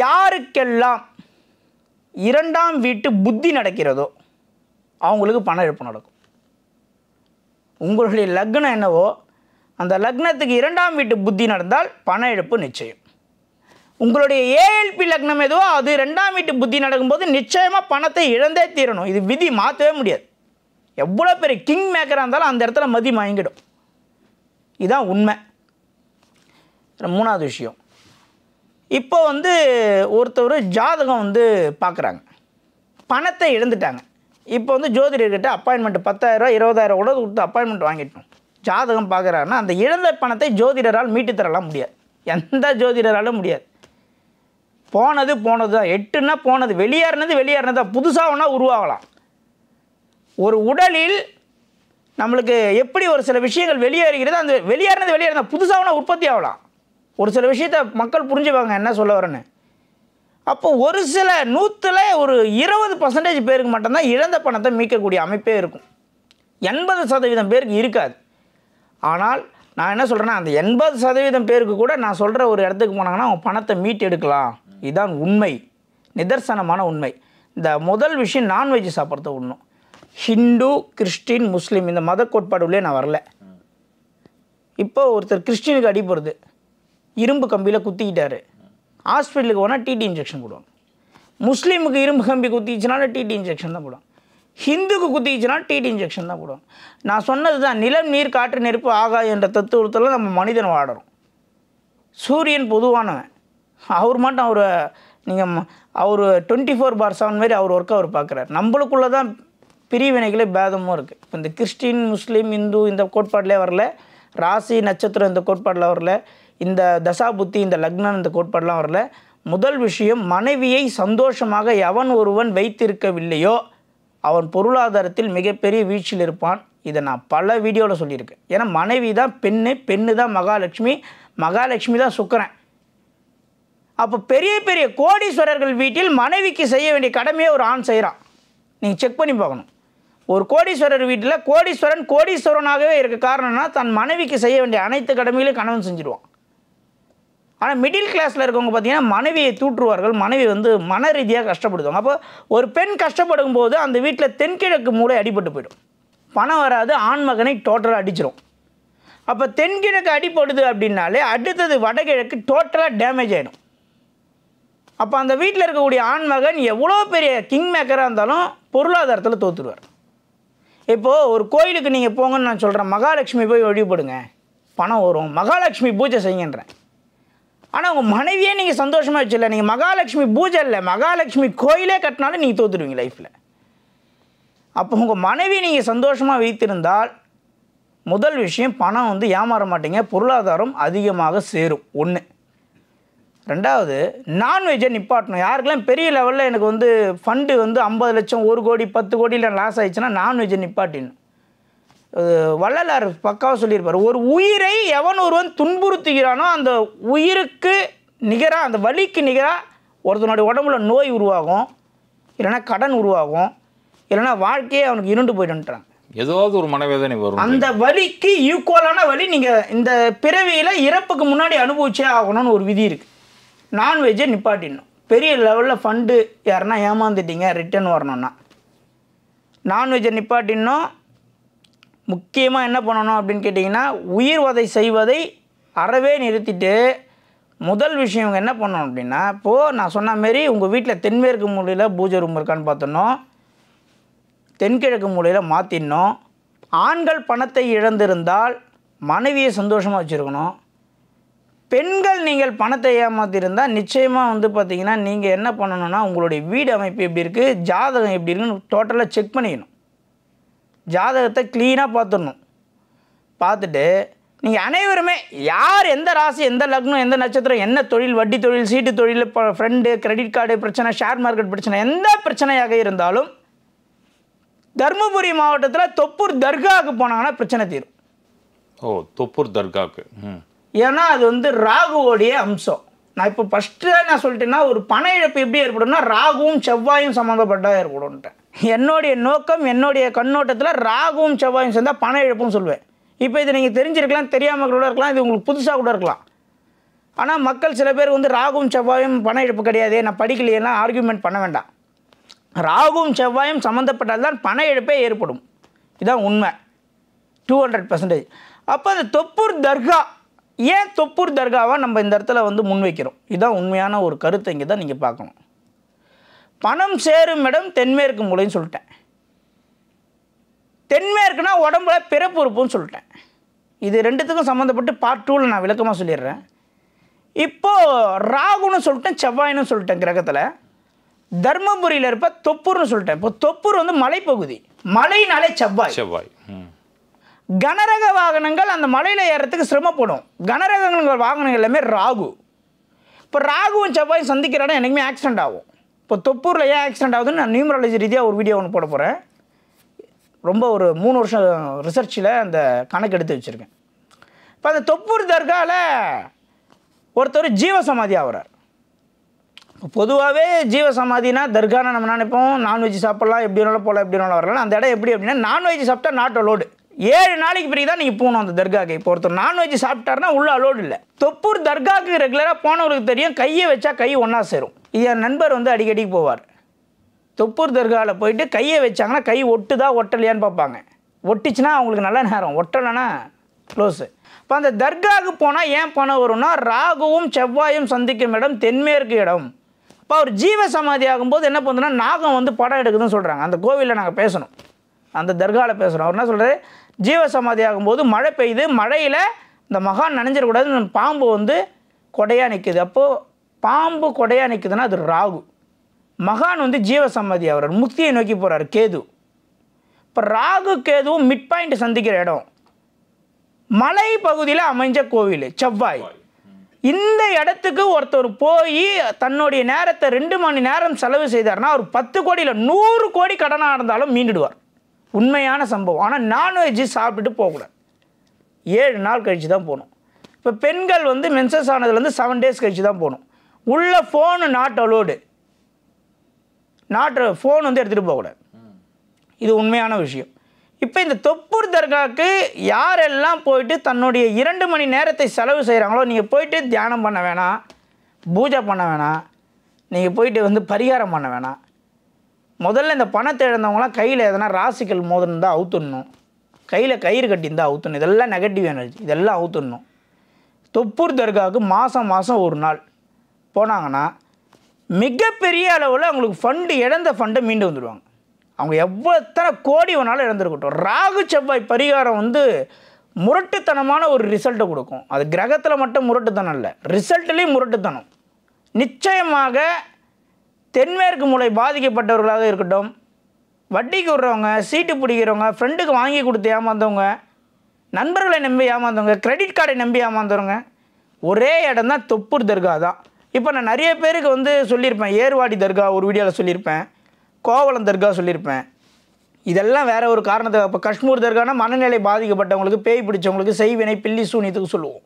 யாருக்கெல்லாம் இரண்டாம் வீட்டு புத்தி நடக்கிறதோ அவங்களுக்கு பண இழப்பு நடக்கும் உங்களுடைய லக்னம் என்னவோ அந்த லக்னத்துக்கு இரண்டாம் வீட்டு புத்தி நடந்தால் பண இழப்பு நிச்சயம் உங்களுடைய ஏஎல்பி லக்னம் எதுவோ அது ரெண்டாம் வீட்டு புத்தி நடக்கும்போது நிச்சயமாக பணத்தை இழந்தே தீரணும் இது விதி மாற்றவே முடியாது எவ்வளோ பெரிய கிங் மேக்கராக இருந்தாலும் அந்த இடத்துல மதி வாங்கிடும் இதுதான் உண்மை மூணாவது விஷயம் இப்போ வந்து ஒருத்தர் ஜாதகம் வந்து பார்க்குறாங்க பணத்தை இழந்துட்டாங்க இப்போ வந்து ஜோதிடர்கிட்ட அப்பாயின்மெண்ட் பத்தாயிரரூவா இருபதாயிரம் கூட கொடுத்து அப்பாயின்மெண்ட் வாங்கிட்டோம் ஜாதகம் பார்க்குறாருன்னா அந்த இழந்த பணத்தை ஜோதிடரால் மீட்டு தரலாம் முடியாது எந்த ஜோதிடராலும் முடியாது போனது போனது தான் எட்டுன்னா போனது வெளியேறினது வெளியேறினது தான் புதுசாக ஒன்றா உருவாகலாம் ஒரு உடலில் நம்மளுக்கு எப்படி ஒரு சில விஷயங்கள் வெளியேறுகிறது அந்த வெளியேறினது வெளியேறினா புதுசாக ஒன்றா உற்பத்தி ஆகலாம் ஒரு சில விஷயத்த மக்கள் புரிஞ்சுப்பாங்க என்ன சொல்ல வரேன்னு அப்போ ஒரு சில நூற்றில் ஒரு இருபது பர்சன்டேஜ் பேருக்கு மட்டும்தான் இழந்த பணத்தை மீட்கக்கூடிய அமைப்பே இருக்கும் எண்பது சதவீதம் பேருக்கு இருக்காது ஆனால் நான் என்ன சொல்கிறேன்னா அந்த எண்பது சதவீதம் பேருக்கு கூட நான் சொல்கிற ஒரு இடத்துக்கு போனாங்கன்னா அவன் பணத்தை மீட்டு எடுக்கலாம் இதுதான் உண்மை நிதர்சனமான உண்மை இந்த முதல் விஷயம் நான்வெஜ் சாப்பிட்றத ஒன்றும் ஹிந்து கிறிஸ்டின் முஸ்லீம் இந்த மத கோட்பாடுள்ளே நான் வரல இப்போ ஒருத்தர் கிறிஸ்டினுக்கு அடிப்படுது இரும்பு கம்பியில் குத்திக்கிட்டாரு ஹாஸ்பிட்டலுக்கு போனால் டிடி இன்ஜெக்ஷன் கொடுவாங்க முஸ்லீமுக்கு இரும்பு கம்பி குத்திச்சுனாலும் டிடி இன்ஜெக்ஷன் தான் போடுவாங்க ஹிந்துக்கு குத்திச்சுனாலும் டிடி இன்ஜெக்ஷன் தான் போடுவாங்க நான் சொன்னது தான் நிலம் நீர் காற்று நெருப்பு ஆகா என்ற தத்துவத்தில் நம்ம மனிதன் வாடுறோம் சூரியன் பொதுவானவன் அவர் மட்டும் அவரை நீங்கள் அவர் டுவெண்ட்டி ஃபோர் பார் செவன் மாதிரி அவர் ஒர்க்கை அவர் பார்க்குறாரு நம்மளுக்குள்ளே தான் பிரிவினைகளே பேதமும் இருக்குது இப்போ இந்த கிறிஸ்டின் முஸ்லீம் இந்து இந்த கோட்பாட்டிலே வரல ராசி நட்சத்திரம் இந்த கோட்பாட்டில் வரல இந்த தசா புத்தி இந்த லக்னம் இந்த கோட்பாடெலாம் வரல முதல் விஷயம் மனைவியை சந்தோஷமாக எவன் ஒருவன் வைத்திருக்கவில்லையோ அவன் பொருளாதாரத்தில் மிகப்பெரிய வீழ்ச்சியில் இருப்பான் இதை நான் பல வீடியோவில் சொல்லியிருக்கேன் ஏன்னா மனைவி தான் பெண்ணு பெண்ணு தான் மகாலட்சுமி மகாலட்சுமி தான் சுக்கரன் அப்போ பெரிய பெரிய கோடீஸ்வரர்கள் வீட்டில் மனைவிக்கு செய்ய வேண்டிய கடமையை ஒரு ஆண் செய்கிறான் நீங்கள் செக் பண்ணி பார்க்கணும் ஒரு கோடீஸ்வரர் வீட்டில் கோடீஸ்வரன் கோடீஸ்வரனாகவே இருக்க காரணம்னா தன் மனைவிக்கு செய்ய வேண்டிய அனைத்து கடமைகளையும் கணவன் செஞ்சிடுவான் ஆனால் மிடில் கிளாஸில் இருக்கவங்க பார்த்திங்கன்னா மனைவியை தூற்றுவார்கள் மனைவி வந்து மன ரீதியாக கஷ்டப்படுத்துவாங்க அப்போ ஒரு பெண் கஷ்டப்படும் போது அந்த வீட்டில் தென்கிழக்கு மூளை அடிபட்டு போயிடும் பணம் வராது ஆண்மகனை டோட்டலாக அடிச்சிடும் அப்போ தென்கிழக்கு அடிப்படுது அப்படின்னாலே அடுத்தது வடகிழக்கு டோட்டலாக டேமேஜ் ஆகிடும் அப்போ அந்த வீட்டில் இருக்கக்கூடிய ஆண்மகன் எவ்வளோ பெரிய கிங் மேக்கராக இருந்தாலும் பொருளாதாரத்தில் தோற்றுடுவார் இப்போது ஒரு கோயிலுக்கு நீங்கள் போங்கன்னு நான் சொல்கிறேன் மகாலட்சுமி போய் வழிபடுங்க பணம் வரும் மகாலட்சுமி பூஜை செய்யுன்றேன் ஆனால் உங்கள் மனைவியே நீங்கள் சந்தோஷமாக வச்சுல நீங்கள் மகாலட்சுமி பூஜை இல்லை மகாலட்சுமி கோயிலே கட்டினாலும் நீங்கள் தோத்துடுவீங்க லைஃப்பில் அப்போ உங்கள் மனைவி நீங்கள் சந்தோஷமாக வைத்திருந்தால் முதல் விஷயம் பணம் வந்து ஏமாற மாட்டீங்க பொருளாதாரம் அதிகமாக சேரும் ஒன்று ரெண்டாவது நான்வெஜ்ஜை நிப்பாட்டணும் யாருக்கெல்லாம் பெரிய லெவலில் எனக்கு வந்து ஃபண்டு வந்து ஐம்பது லட்சம் ஒரு கோடி பத்து கோடியில் லாஸ் ஆயிடுச்சுன்னா நான்வெஜ்ஜை நிப்பாட்டிடணும் வள்ளலார் பக்காவாக சொல்லியிருப்பார் ஒரு உயிரை எவன் ஒருவன் துன்புறுத்துகிறானோ அந்த உயிருக்கு நிகராக அந்த வலிக்கு நிகராக ஒருத்தனுடைய உடம்புல நோய் உருவாகும் இல்லைனா கடன் உருவாகும் இல்லைனா வாழ்க்கையே அவனுக்கு இருண்டு போயிடுன்றாங்க ஏதாவது ஒரு மனவேதனை வரும் அந்த வழிக்கு ஈக்குவலான வழி நீங்கள் இந்த பிறவியில் இறப்புக்கு முன்னாடி அனுபவிச்சே ஆகணும்னு ஒரு விதி இருக்குது நான்வெஜ்ஜை நிப்பாட்டிடணும் பெரிய லெவலில் ஃபண்டு யாருன்னா ஏமாந்துட்டீங்க ரிட்டர்ன் வரணும்னா நான்வெஜ்ஜை நிப்பாட்டினோம் முக்கியமாக என்ன பண்ணணும் அப்படின்னு கேட்டிங்கன்னா உயிர் வதை செய்வதை அறவே நிறுத்திட்டு முதல் விஷயம் என்ன பண்ணணும் அப்படின்னா இப்போது நான் சொன்ன மாரி உங்கள் வீட்டில் தென்மேற்கு மூலையில் பூஜை ரூம் இருக்கான்னு பார்த்தோன்னோ தென்கிழக்கு மூலையில் மாற்றிடணும் ஆண்கள் பணத்தை இழந்திருந்தால் மனைவியை சந்தோஷமாக வச்சுருக்கணும் பெண்கள் நீங்கள் பணத்தை ஏமாற்றிருந்தால் நிச்சயமாக வந்து பார்த்திங்கன்னா நீங்கள் என்ன பண்ணணும்னா உங்களுடைய வீடு அமைப்பு எப்படி இருக்குது ஜாதகம் எப்படி இருக்குன்னு டோட்டலாக செக் பண்ணிக்கணும் ஜாதகத்தை க்ளீனாக பார்த்துடணும் பார்த்துட்டு நீங்கள் அனைவருமே யார் எந்த ராசி எந்த லக்னம் எந்த நட்சத்திரம் என்ன தொழில் வட்டி தொழில் சீட்டு தொழில் ஃப்ரெண்டு கிரெடிட் கார்டு பிரச்சனை ஷேர் மார்க்கெட் பிரச்சனை எந்த பிரச்சனையாக இருந்தாலும் தருமபுரி மாவட்டத்தில் தொப்பூர் தர்காவுக்கு போனாங்கன்னா பிரச்சனை தீரும் ஓ தொப்பூர் தர்காவுக்கு ஏன்னா அது வந்து ராகுவோடைய அம்சம் நான் இப்போ ஃபஸ்ட்டு நான் சொல்லிட்டேன்னா ஒரு பண இழப்பு எப்படி ஏற்படும்னா ராகுவும் செவ்வாயும் சம்மந்தப்பட்டதாக ஏற்படும்ன்ட்டேன் என்னுடைய நோக்கம் என்னுடைய கண்ணோட்டத்தில் ராகுவும் செவ்வாயும் சேர்ந்தால் பண இழப்பும் சொல்லுவேன் இப்போ இது நீங்கள் தெரிஞ்சிருக்கலாம் தெரியாமல் கூட இருக்கலாம் இது உங்களுக்கு புதுசாக கூட இருக்கலாம் ஆனால் மக்கள் சில பேர் வந்து ராகுவும் செவ்வாயும் பண இழப்பு கிடையாது நான் படிக்கலையெல்லாம் ஆர்கியூமெண்ட் பண்ண வேண்டாம் ராகுவும் செவ்வாயும் சம்மந்தப்பட்டால் தான் பண இழப்பே ஏற்படும் இதுதான் உண்மை டூ ஹண்ட்ரட் பர்சன்டேஜ் அப்போ அந்த தொப்பூர் தர்கா ஏன் தொப்பூர் தர்காவை நம்ம இந்த இடத்துல வந்து முன்வைக்கிறோம் இதுதான் உண்மையான ஒரு கருத்தை இங்கே தான் நீங்கள் பார்க்கணும் பணம் சேரும் இடம் தென்மேற்கு மூலைன்னு சொல்லிட்டேன் தென்மேற்குனா உடம்புல பிறப்புறுப்புன்னு சொல்லிட்டேன் இது ரெண்டுத்துக்கும் சம்மந்தப்பட்டு பார்ட் டூவில் நான் விளக்கமாக சொல்லிடுறேன் இப்போது ராகுன்னு சொல்லிட்டேன் செவ்வாயின்னு சொல்லிட்டேன் கிரகத்தில் தர்மபுரியில் இருப்ப தொப்பூர்னு சொல்லிட்டேன் இப்போ தொப்பூர் வந்து மலைப்பகுதி மலைனாலே செவ்வாய் செவ்வாய் கனரக வாகனங்கள் அந்த மலையில் ஏறத்துக்கு சிரமப்படும் கனரகங்கள் வாகனங்கள் எல்லாமே ராகு இப்போ ராகுவும் செவ்வாயும் சந்திக்கிற இடம் ஆக்சிடென்ட் ஆகும் இப்போ தொப்பூரில் ஏன் ஆக்சிடென்ட் ஆகுதுன்னு நான் நியூமராலஜி ரீதியாக ஒரு வீடியோ ஒன்று போட போகிறேன் ரொம்ப ஒரு மூணு வருஷம் ரிசர்ச்சில் அந்த கணக்கு எடுத்து வச்சுருக்கேன் இப்போ அந்த தொப்பூர் தர்காவில் ஒருத்தர் ஜீவசமாதி ஆகிறார் பொதுவாகவே ஜீவசமாதினா தர்கானா நம்ம நினைப்போம் நான்வெஜ் சாப்பிட்லாம் எப்படி வேணாலும் போகலாம் எப்படி வேணாலும் வரலாம் அந்த இடம் எப்படி அப்படின்னா நான்வெஜ் சாப்பிட்டா நாட் லோடு ஏழு நாளைக்கு பிறகு தான் நீங்கள் போகணும் அந்த தர்காக்கு இப்போ ஒருத்தர் நான்வெஜ் சாப்பிட்டாருன்னா உள்ளே அலோடு இல்லை தொப்பூர் தர்காக்கு ரெகுலராக போனவருக்கு தெரியும் கையை வச்சா கை ஒன்றா சேரும் இது என் நண்பர் வந்து அடிக்கடி போவார் தொப்பூர் தர்காவில் போயிட்டு கையை வச்சாங்கன்னா கை ஒட்டுதா ஒட்டலையான்னு பார்ப்பாங்க ஒட்டுச்சுன்னா அவங்களுக்கு நல்ல நேரம் ஒட்டலைன்னா க்ளோஸு இப்போ அந்த தர்காவுக்கு போனால் ஏன் பணம் வரும்னா ராகுவும் செவ்வாயும் சந்திக்கும் இடம் தென்மேற்கு இடம் இப்போ அவர் ஜீவ சமாதி ஆகும்போது என்ன பண்ணுதுன்னா நாகம் வந்து படம் எடுக்குதுன்னு சொல்கிறாங்க அந்த கோவிலில் நாங்கள் பேசணும் அந்த தர்காவில் பேசுகிறோம் அவர் என்ன சொல்கிறார் ஜீவசமாதி ஆகும்போது மழை பெய்யுது மழையில் இந்த மகான் நனைஞ்சிடக்கூடாது பாம்பு வந்து கொடையாக நிற்கிது அப்போது பாம்பு கொடையாக நிற்குதுன்னா அது ராகு மகான் வந்து ஜீவசமாதி ஆகிறார் முக்தியை நோக்கி போகிறார் கேது இப்போ ராகு கேதுவும் மிட் பாயிண்ட் சந்திக்கிற இடம் மலை பகுதியில் அமைஞ்ச கோவில் செவ்வாய் இந்த இடத்துக்கு ஒருத்தர் போய் தன்னுடைய நேரத்தை ரெண்டு மணி நேரம் செலவு செய்தார்னா அவர் பத்து கோடியில் நூறு கோடி கடனாக இருந்தாலும் மீண்டுடுவார் உண்மையான சம்பவம் ஆனால் நான்வெஜ் சாப்பிட்டுட்டு போகக்கூடாது ஏழு நாள் கழித்து தான் போகணும் இப்போ பெண்கள் வந்து மென்சஸ் ஆனதுலேருந்து செவன் டேஸ் கழித்து தான் போகணும் உள்ள phone not allowed not phone வந்து எடுத்துகிட்டு போகக்கூடாது இது உண்மையான விஷயம் இப்போ இந்த தொப்பூர் தர்காவுக்கு யாரெல்லாம் போயிட்டு தன்னுடைய இரண்டு மணி நேரத்தை செலவு செய்கிறாங்களோ நீங்கள் போயிட்டு தியானம் பண்ண வேணாம் பூஜை பண்ண வேணாம் நீங்கள் போயிட்டு வந்து பரிகாரம் பண்ண வேணாம் முதல்ல இந்த பணத்தை இழந்தவங்களாம் கையில் எதனா ராசிக்கல் மோதணும் தான் அவுத்துடணும் கையில் கயிறு இருந்தால் அவுத்துடணும் இதெல்லாம் நெகட்டிவ் எனர்ஜி இதெல்லாம் அவுத்துடணும் தொப்பூர் தர்காவுக்கு மாதம் மாதம் ஒரு நாள் போனாங்கன்னா மிகப்பெரிய அளவில் அவங்களுக்கு ஃபண்டு இழந்த ஃபண்டை மீண்டு வந்துடுவாங்க அவங்க எவ்வளோத்தனை கோடி வேணாலும் இழந்துருக்கட்டும் ராகு செவ்வாய் பரிகாரம் வந்து முரட்டுத்தனமான ஒரு ரிசல்ட்டை கொடுக்கும் அது கிரகத்தில் மட்டும் முரட்டுத்தனம் இல்லை ரிசல்ட்லேயும் முரட்டுத்தனம் நிச்சயமாக தென்மேற்கு மூளை பாதிக்கப்பட்டவர்களாக இருக்கட்டும் வட்டிக்கு விடுறவங்க சீட்டு பிடிக்கிறவங்க ஃப்ரெண்டுக்கு வாங்கி கொடுத்து ஏமாந்தவங்க நண்பர்களை நம்பி ஏமாந்தவங்க கிரெடிட் கார்டை நம்பி ஏமாந்தவங்க ஒரே இடம் தான் தொப்பூர் தர்கா தான் இப்போ நான் நிறைய பேருக்கு வந்து சொல்லியிருப்பேன் ஏர்வாடி தர்கா ஒரு வீடியோவில் சொல்லியிருப்பேன் கோவளம் தர்கா சொல்லியிருப்பேன் இதெல்லாம் வேறு ஒரு காரணத்தை இப்போ காஷ்மீர் தர்கானா மனநிலை பாதிக்கப்பட்டவங்களுக்கு பேய் பிடிச்சவங்களுக்கு செய்வினை பில்லி சூனியத்துக்கு சொல்லுவோம்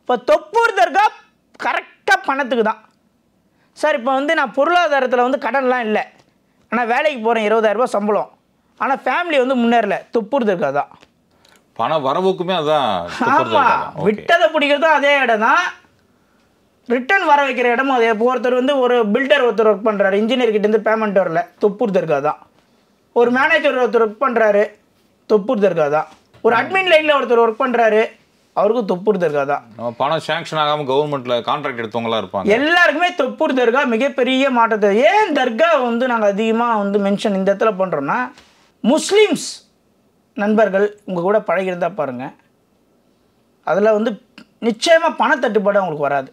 இப்போ தொப்பூர் தர்கா கரெக்டாக பணத்துக்கு தான் சார் இப்போ வந்து நான் பொருளாதாரத்தில் வந்து கடன்லாம் இல்லை ஆனால் வேலைக்கு போகிறேன் இருபதாயிரரூபா சம்பளம் ஆனால் ஃபேமிலி வந்து முன்னேறல துப்புறது இருக்காது தான் பண வரவுக்குமே அதான் ஆமாம் விட்டதை பிடிக்கிறதும் அதே இடம் தான் ரிட்டர்ன் வர வைக்கிற இடமும் அதே ஒருத்தர் வந்து ஒரு பில்டர் ஒருத்தர் ஒர்க் பண்ணுறாரு இன்ஜினியர்கிட்டேருந்து பேமெண்ட் வரல துப்புறது இருக்காது தான் ஒரு மேனேஜர் ஒருத்தர் ஒர்க் பண்ணுறாரு துப்புறது இருக்காது தான் ஒரு அட்மின் லைனில் ஒருத்தர் ஒர்க் பண்ணுறாரு அவருக்கும் தொப்புறு தர்கா தான் பணம் சாங்ஷன் ஆகாமல் கவர்மெண்ட்ல கான்ட்ராக்ட் எடுத்தவங்களா இருப்பாங்க எல்லாருக்குமே தொப்புறு தர்கா மிகப்பெரிய மாற்றத்தை ஏன் தர்கா வந்து நாங்கள் அதிகமாக வந்து மென்ஷன் இந்த இடத்துல பண்ணுறோம்னா முஸ்லீம்ஸ் நண்பர்கள் உங்கள் கூட பழகியிருந்தா பாருங்கள் அதில் வந்து நிச்சயமாக பணத்தட்டுப்பாடு அவங்களுக்கு வராது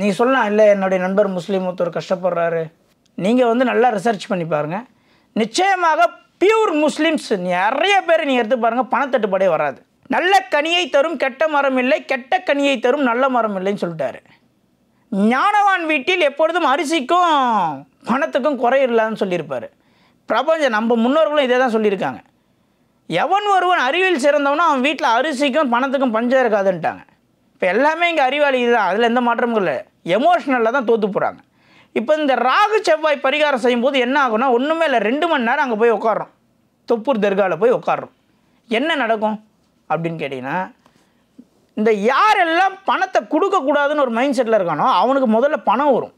நீங்கள் சொல்லலாம் இல்லை என்னுடைய நண்பர் முஸ்லீம் ஒருத்தர் கஷ்டப்படுறாரு நீங்கள் வந்து நல்லா ரிசர்ச் பண்ணி பாருங்கள் நிச்சயமாக பியூர் முஸ்லீம்ஸ் நிறைய பேர் நீங்கள் எடுத்து பாருங்கள் பணத்தட்டுப்பாடே வராது நல்ல கனியை தரும் கெட்ட மரம் இல்லை கெட்ட கனியை தரும் நல்ல மரம் இல்லைன்னு சொல்லிட்டாரு ஞானவான் வீட்டில் எப்பொழுதும் அரிசிக்கும் பணத்துக்கும் குறையிடலான்னு சொல்லியிருப்பார் பிரபஞ்சம் நம்ம முன்னோர்களும் இதே தான் சொல்லியிருக்காங்க எவன் ஒருவன் அறிவில் சிறந்தவனோ அவன் வீட்டில் அரிசிக்கும் பணத்துக்கும் பஞ்சம் இருக்காதுன்ட்டாங்க இப்போ எல்லாமே இங்கே அறிவாளி தான் அதில் எந்த மாற்றமும் இல்லை எமோஷ்னலில் தான் தோத்து போகிறாங்க இப்போ இந்த ராகு செவ்வாய் பரிகாரம் செய்யும்போது என்ன ஆகும்னா ஒன்றுமே இல்லை ரெண்டு மணி நேரம் அங்கே போய் உட்காடுறோம் தொப்பூர் தர்காவில் போய் உட்காடுறோம் என்ன நடக்கும் அப்படின்னு கேட்டிங்கன்னா இந்த யாரெல்லாம் பணத்தை கொடுக்கக்கூடாதுன்னு ஒரு மைண்ட் செட்டில் இருக்கானோ அவனுக்கு முதல்ல பணம் வரும்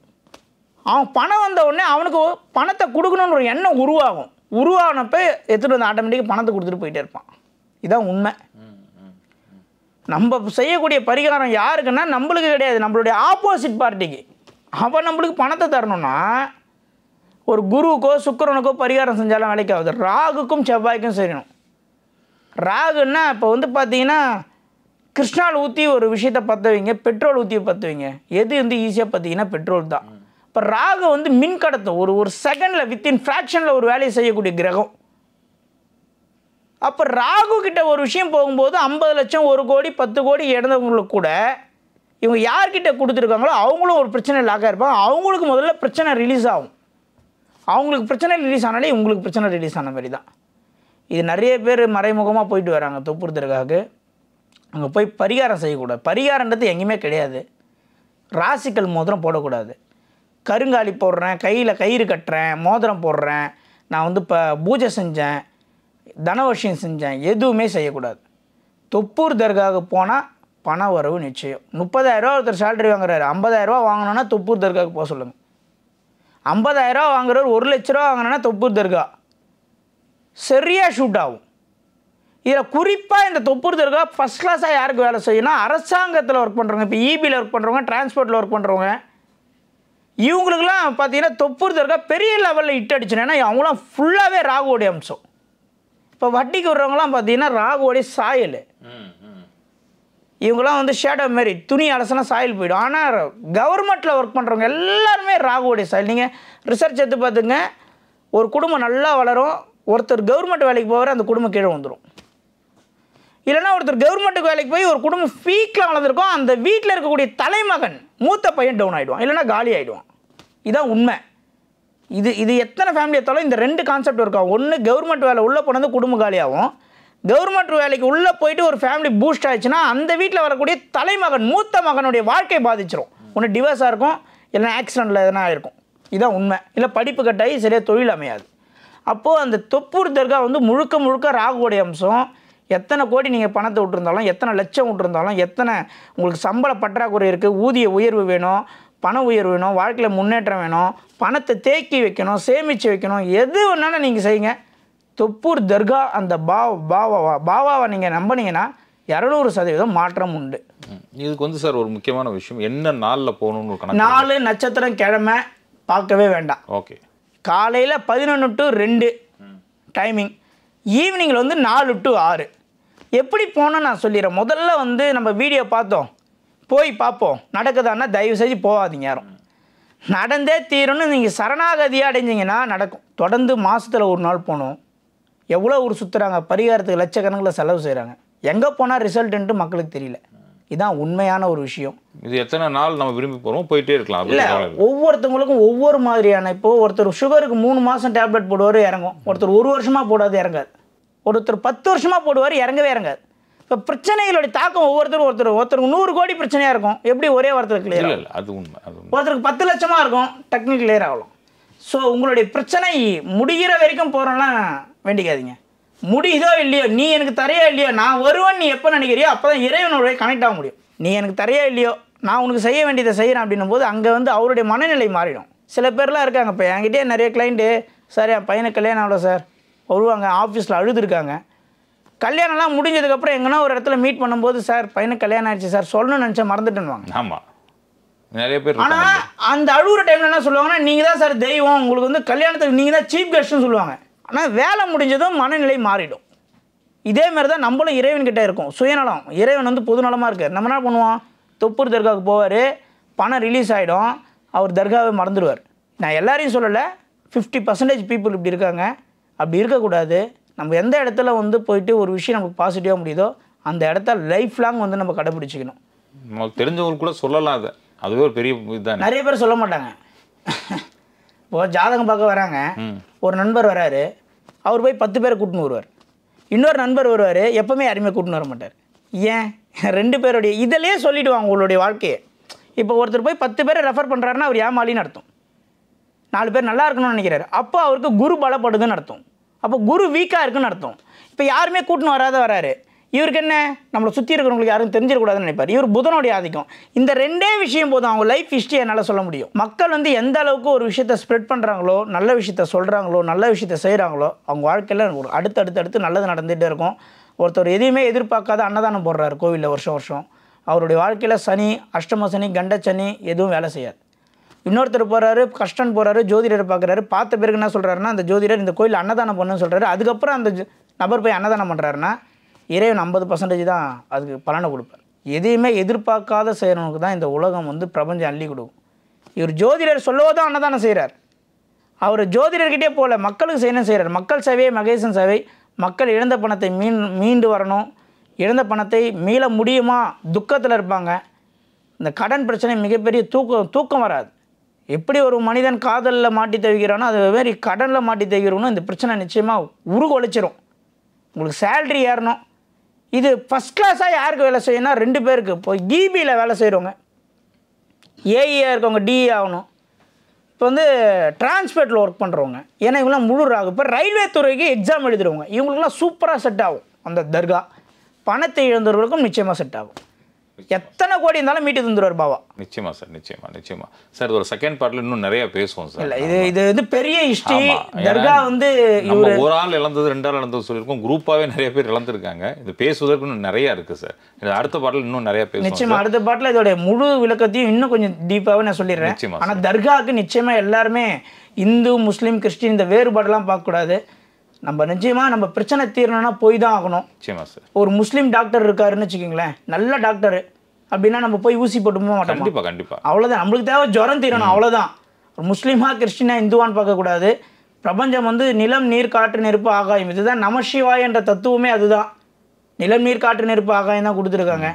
அவன் பணம் வந்த உடனே அவனுக்கு பணத்தை கொடுக்கணுன்ற ஒரு எண்ணம் உருவாகும் உருவானப்போ எடுத்துகிட்டு வந்து ஆட்டோமேட்டிக்காக பணத்தை கொடுத்துட்டு போயிட்டே இருப்பான் இதான் உண்மை நம்ம செய்யக்கூடிய பரிகாரம் யாருக்குன்னா நம்மளுக்கு கிடையாது நம்மளுடைய ஆப்போசிட் பார்ட்டிக்கு அவன் நம்மளுக்கு பணத்தை தரணும்னா ஒரு குருவுக்கோ சுக்கரனுக்கோ பரிகாரம் செஞ்சாலும் வேலைக்கு ஆகுது ராகுக்கும் செவ்வாய்க்கும் செய்யணும் ராகுன்னா இப்போ வந்து பார்த்தீங்கன்னா கிருஷ்ணால் ஊற்றி ஒரு விஷயத்தை பற்ற வைங்க பெட்ரோல் ஊற்றி பற்றுவீங்க எது வந்து ஈஸியாக பார்த்தீங்கன்னா பெட்ரோல் தான் இப்போ ராகு வந்து மின் கடத்தும் ஒரு ஒரு செகண்டில் வித்தின் ஃப்ராக்ஷனில் ஒரு வேலையை செய்யக்கூடிய கிரகம் அப்போ ராகு கிட்ட ஒரு விஷயம் போகும்போது ஐம்பது லட்சம் ஒரு கோடி பத்து கோடி இறந்தவங்களுக்கு கூட இவங்க யார்கிட்ட கொடுத்துருக்காங்களோ அவங்களும் ஒரு பிரச்சனை லாக்காக இருப்பாங்க அவங்களுக்கு முதல்ல பிரச்சனை ரிலீஸ் ஆகும் அவங்களுக்கு பிரச்சனை ரிலீஸ் ஆனாலே உங்களுக்கு பிரச்சனை ரிலீஸ் ஆன மாதிரி தான் இது நிறைய பேர் மறைமுகமாக போயிட்டு வராங்க துப்புறுத்துறதுக்காக அங்கே போய் பரிகாரம் செய்யக்கூடாது பரிகாரன்றது எங்கேயுமே கிடையாது ராசிக்கல் மோதிரம் போடக்கூடாது கருங்காலி போடுறேன் கையில் கயிறு கட்டுறேன் மோதிரம் போடுறேன் நான் வந்து இப்போ பூஜை செஞ்சேன் தனவசியம் செஞ்சேன் எதுவுமே செய்யக்கூடாது தொப்பூர் தர்காவுக்கு போனால் பண வரவு நிச்சயம் முப்பதாயிரரூவா ஒருத்தர் சேலரி வாங்குறாரு ஐம்பதாயிரரூவா வாங்கினோன்னா தொப்பூர் தர்காவுக்கு போக சொல்லுங்கள் ஐம்பதாயிரரூவா வாங்குறவர் ஒரு லட்ச ரூபா வாங்கினோன்னா தொப்பூர் தர்கா சரியாக ஷூட் ஆகும் இதில் குறிப்பாக இந்த தொப்புறுத்தருக்காக ஃபஸ்ட் கிளாஸாக யாருக்கு வேலை செய்யணும் அரசாங்கத்தில் ஒர்க் பண்ணுறவங்க இப்போ இபியில் e ஒர்க் பண்ணுறவங்க டிரான்ஸ்போர்ட்டில் ஒர்க் பண்ணுறவங்க இவங்களுக்குலாம் பார்த்தீங்கன்னா தொப்புறுத்தருக்காக பெரிய லெவலில் இட்டு அடிச்சுனா அவங்களாம் ஃபுல்லாகவே ராகுவோடைய அம்சம் இப்போ வட்டிக்கு வர்றவங்களாம் பார்த்தீங்கன்னா ராகுவோடைய சாயல் இவங்களாம் வந்து ஷேடோ மாரி துணி அலசனா சாயல் போயிடும் ஆனால் கவர்மெண்ட்டில் ஒர்க் பண்ணுறவங்க எல்லாருமே ராகுவோடைய சாயல் நீங்கள் ரிசர்ச் எடுத்து பார்த்துங்க ஒரு குடும்பம் நல்லா வளரும் ஒருத்தர் கவர்மெண்ட் வேலைக்கு போவார் அந்த குடும்பம் கீழே வந்துடும் இல்லைனா ஒருத்தர் கவர்மெண்ட்டுக்கு வேலைக்கு போய் ஒரு குடும்பம் ஃபீக்கில் வளர்ந்துருக்கோம் அந்த வீட்டில் இருக்கக்கூடிய தலைமகன் மூத்த பையன் டவுன் ஆகிடுவான் இல்லைனா காலி ஆகிடுவான் இதுதான் உண்மை இது இது எத்தனை ஃபேமிலி எடுத்தாலும் இந்த ரெண்டு கான்செப்ட் இருக்கும் ஒன்று கவர்மெண்ட் வேலை உள்ளே போனது குடும்ப காலியாகும் கவர்மெண்ட் வேலைக்கு உள்ளே போயிட்டு ஒரு ஃபேமிலி பூஸ்ட் ஆயிடுச்சுன்னா அந்த வீட்டில் வரக்கூடிய தலைமகன் மூத்த மகனுடைய வாழ்க்கை பாதிச்சிடும் ஒன்று டிவர்ஸாக இருக்கும் இல்லைனா ஆக்சிடெண்ட்டில் எதனா ஆகிருக்கும் இதுதான் உண்மை இல்லை படிப்பு கட்டாயி சரியாக தொழில் அமையாது அப்போது அந்த தொப்பூர் தர்கா வந்து முழுக்க முழுக்க ராகுவோடைய அம்சம் எத்தனை கோடி நீங்கள் பணத்தை விட்டுருந்தாலும் எத்தனை லட்சம் விட்டுருந்தாலும் எத்தனை உங்களுக்கு சம்பள பற்றாக்குறை இருக்குது ஊதிய உயர்வு வேணும் பண உயர்வு வேணும் வாழ்க்கையில் முன்னேற்றம் வேணும் பணத்தை தேக்கி வைக்கணும் சேமித்து வைக்கணும் எது வேணாலும் நீங்கள் செய்யுங்க தொப்பூர் தர்கா அந்த பாவ பாவாவா பாவாவை நீங்கள் நம்பினீங்கன்னா இரநூறு சதவீதம் மாற்றம் உண்டு இதுக்கு வந்து சார் ஒரு முக்கியமான விஷயம் என்ன நாளில் போகணும்னு நாலு நட்சத்திரம் கிழமை பார்க்கவே வேண்டாம் ஓகே காலையில் பதினொன்று டு ரெண்டு டைமிங் ஈவினிங்கில் வந்து நாலு டு ஆறு எப்படி போனால் நான் சொல்லிடுறேன் முதல்ல வந்து நம்ம வீடியோ பார்த்தோம் போய் பார்ப்போம் நடக்குதான்னா தயவு செஞ்சு போகாதீங்க யாரும் நடந்தே தீரணும் நீங்கள் சரணாகதியாக அடைஞ்சிங்கன்னா நடக்கும் தொடர்ந்து மாதத்தில் ஒரு நாள் போகணும் எவ்வளோ ஊர் சுற்றுறாங்க பரிகாரத்துக்கு லட்சக்கணக்கில் செலவு செய்கிறாங்க எங்கே போனால் ரிசல்ட்டுன்ட்டு மக்களுக்கு தெரியல இதுதான் உண்மையான ஒரு விஷயம் இது எத்தனை நாள் நம்ம விரும்பி போகிறோம் போயிட்டே இருக்கலாம் இல்லை ஒவ்வொருத்தவங்களுக்கும் ஒவ்வொரு மாதிரியான இப்போது ஒருத்தர் சுகருக்கு மூணு மாதம் டேப்லெட் போடுவார் இறங்கும் ஒருத்தர் ஒரு வருஷமாக போடாது இறங்காது ஒருத்தர் பத்து வருஷமாக போடுவார் இறங்கவே இறங்காது இப்போ பிரச்சனைகளுடைய தாக்கம் ஒவ்வொருத்தரும் ஒருத்தர் ஒருத்தருக்கு நூறு கோடி பிரச்சனையாக இருக்கும் எப்படி ஒரே ஒருத்தர் கிளியர் இல்லை அது உண்மை ஒருத்தருக்கு பத்து லட்சமாக இருக்கும் டக்குனு கிளியர் ஆகலாம் ஸோ உங்களுடைய பிரச்சனை முடிகிற வரைக்கும் போகிறோன்னா வேண்டிக்காதீங்க முடியுதோ இல்லையோ நீ எனக்கு தரையா இல்லையோ நான் வருவேன் நீ எப்போ நினைக்கிறியோ அப்போ தான் இறைவனுடைய கனெக்ட் ஆக முடியும் நீ எனக்கு தரையா இல்லையோ நான் உனக்கு செய்ய வேண்டியதை செய்கிறேன் அப்படின்னும் போது அங்கே வந்து அவருடைய மனநிலை மாறிடும் சில பேர்லாம் இருக்காங்க இப்போ என்கிட்டயே நிறைய கிளைண்ட்டு சார் என் பையனுக்கு கல்யாணம் ஆகல சார் வருவாங்க ஆஃபீஸில் அழுதுருக்காங்க கல்யாணம்லாம் முடிஞ்சதுக்கப்புறம் எங்கன்னா ஒரு இடத்துல மீட் பண்ணும்போது சார் பையனுக்கு கல்யாணம் ஆயிடுச்சு சார் சொல்லணும்னு நினச்சா மறந்துட்டுன்னு ஆமாம் நிறைய பேர் ஆனால் அந்த அழுகிற டைமில் என்ன சொல்லுவாங்கன்னா நீங்கள் தான் சார் தெய்வம் உங்களுக்கு வந்து கல்யாணத்துக்கு நீங்கள் தான் சீஃப் கெஸ்ட்னு சொல்லுவாங்க ஆனால் வேலை முடிஞ்சதும் மனநிலை மாறிடும் இதே மாதிரி தான் நம்மளும் இறைவன்கிட்ட இருக்கும் சுயநலம் இறைவன் வந்து பொதுநலமாக இருக்கார் நம்ம என்ன பண்ணுவோம் தொப்பூர் தர்காவுக்கு போவார் பணம் ரிலீஸ் ஆகிடும் அவர் தர்காவை மறந்துடுவார் நான் எல்லாரையும் சொல்லலை ஃபிஃப்டி பர்சன்டேஜ் பீப்புள் இப்படி இருக்காங்க அப்படி இருக்கக்கூடாது நம்ம எந்த இடத்துல வந்து போயிட்டு ஒரு விஷயம் நமக்கு பாசிட்டிவாக முடியுதோ அந்த இடத்த லைஃப் லாங் வந்து நம்ம கடைபிடிச்சிக்கணும் நமக்கு தெரிஞ்சவங்க கூட சொல்லலாம் அதை அதுவே ஒரு பெரிய இதுதான் நிறைய பேர் சொல்ல மாட்டாங்க இப்போ ஜாதகம் பார்க்க வராங்க ஒரு நண்பர் வராரு அவர் போய் பத்து பேரை கூட்டின்னு வருவார் இன்னொரு நண்பர் வருவார் எப்போவுமே யாருமே கூட்டின்னு வர மாட்டார் ஏன் ரெண்டு பேருடைய இதிலே சொல்லிவிடுவாங்க உங்களுடைய வாழ்க்கையை இப்போ ஒருத்தர் போய் பத்து பேரை ரெஃபர் பண்ணுறாருன்னா அவர் ஏமாலின்னு நடத்தும் நாலு பேர் நல்லா இருக்கணும்னு நினைக்கிறாரு அப்போ அவருக்கு குரு பலப்படுதுன்னு நடத்தும் அப்போ குரு வீக்காக இருக்குன்னு நடத்தும் இப்போ யாருமே கூட்டின்னு வராத வராரு இவருக்கு என்ன நம்மளை சுற்றி இருக்கிறவங்களுக்கு யாரும் தெரிஞ்சிடக்கூடாதுன்னு நினைப்பார் இவர் புதனுடைய ஆதிக்கம் இந்த ரெண்டே விஷயம் போதும் அவங்க லைஃப் ஹிஸ்ட்ரி என்னால் சொல்ல முடியும் மக்கள் வந்து எந்த அளவுக்கு ஒரு விஷயத்தை ஸ்ப்ரெட் பண்ணுறாங்களோ நல்ல விஷயத்த சொல்கிறாங்களோ நல்ல விஷயத்த செய்கிறாங்களோ அவங்க வாழ்க்கையில் ஒரு அடுத்தடுத்து அடுத்து நல்லது நடந்துகிட்டே இருக்கும் ஒருத்தர் எதையுமே எதிர்பார்க்காத அன்னதானம் போடுறாரு கோவிலில் வருஷம் வருஷம் அவருடைய வாழ்க்கையில் சனி அஷ்டம சனி கண்ட சனி எதுவும் வேலை செய்யாது இன்னொருத்தர் போகிறாரு கஷ்டம் போகிறாரு ஜோதிடர் பார்க்குறாரு பார்த்த பிறகு என்ன சொல்கிறாருன்னா அந்த ஜோதிடர் இந்த கோயில் அன்னதானம் பண்ணுன்னு சொல்கிறாரு அதுக்கப்புறம் அந்த நபர் போய் அன்னதானம் பண்ணுறாருன்னா இறைவன் ஐம்பது பர்சன்டேஜ் தான் அதுக்கு பலனை கொடுப்பார் எதையுமே எதிர்பார்க்காத செய்கிறவனுக்கு தான் இந்த உலகம் வந்து பிரபஞ்சம் அள்ளி கொடுக்கும் இவர் ஜோதிடர் சொல்லவோ தான் அன்னதானம் செய்கிறார் அவர் ஜோதிடர்கிட்டே போகல மக்களுக்கு செய்யணும் செய்கிறார் மக்கள் சேவை மகேசன் சேவை மக்கள் இழந்த பணத்தை மீன் மீண்டு வரணும் இழந்த பணத்தை மீள முடியுமா துக்கத்தில் இருப்பாங்க இந்த கடன் பிரச்சனை மிகப்பெரிய தூக்கம் தூக்கம் வராது எப்படி ஒரு மனிதன் காதலில் மாட்டி தவிக்கிறானோ அது மாரி கடனில் மாட்டி தவிக்கிறோன்னு இந்த பிரச்சனை நிச்சயமாக உருகொழிச்சிரும் உங்களுக்கு சேல்ரி ஏறணும் இது ஃபஸ்ட் கிளாஸாக யாருக்கு வேலை செய்யணும்னா ரெண்டு பேருக்கு இப்போ ஈபியில் e வேலை செய்கிறவங்க ஏஇயாக e இருக்கவங்க டிஇ e ஆகணும் இப்போ வந்து டிரான்ஸ்போர்ட்டில் ஒர்க் பண்ணுறவங்க ஏன்னா இவங்களாம் முழு ஆகும் இப்போ ரயில்வே துறைக்கு எக்ஸாம் எழுதுகிறவங்க இவங்களுக்குலாம் சூப்பராக செட் ஆகும் அந்த தர்கா பணத்தை இழந்தவர்களுக்கும் நிச்சயமாக செட் ஆகும் எத்தனை கோடி இருந்தாலும் மீட்டு தந்துடுவார் பாவா நிச்சயமா சார் நிச்சயமா நிச்சயமா சார் இது ஒரு செகண்ட் பார்ட்ல இன்னும் நிறைய பேசுவோம் சார் இல்ல இது இது வந்து பெரிய ஹிஸ்டரி தர்கா வந்து நம்ம ஒரு ஆள் இழந்தது ரெண்டு ஆள் இழந்தது சொல்லியிருக்கோம் குரூப்பாவே நிறைய பேர் இழந்திருக்காங்க இது பேசுவதற்கு இன்னும் நிறைய இருக்கு சார் இது அடுத்த பாட்டில் இன்னும் நிறைய பேசுவோம் நிச்சயமா அடுத்த பாட்டில் இதோடைய முழு விளக்கத்தையும் இன்னும் கொஞ்சம் டீப்பாகவே நான் சொல்லிடுறேன் ஆனால் தர்காவுக்கு நிச்சயமா எல்லாருமே இந்து முஸ்லீம் கிறிஸ்டின் இந்த வேறுபாடெல்லாம் பார்க்கக்கூடாது நம்ம நிச்சயமா நம்ம பிரச்சனை தீரணும்னா போய் தான் ஆகணும் ஒரு முஸ்லீம் டாக்டர் இருக்காருன்னு வச்சுக்கோங்களேன் நல்ல டாக்டர் அப்படின்னா நம்ம போய் ஊசி போட்டு மாட்டோம் கண்டிப்பாக கண்டிப்பாக அவ்வளோதான் நம்மளுக்கு தேவை ஜுரம் தீரணும் அவ்வளோதான் ஒரு முஸ்லீமா கிறிஸ்டினா இந்துவான்னு பார்க்கக்கூடாது பிரபஞ்சம் வந்து நிலம் நீர் காற்று நெருப்பு ஆகாயம் இதுதான் நமசிவாய் என்ற தத்துவமே அதுதான் நிலம் நீர் காற்று நெருப்பு ஆகாயம் தான் கொடுத்துருக்காங்க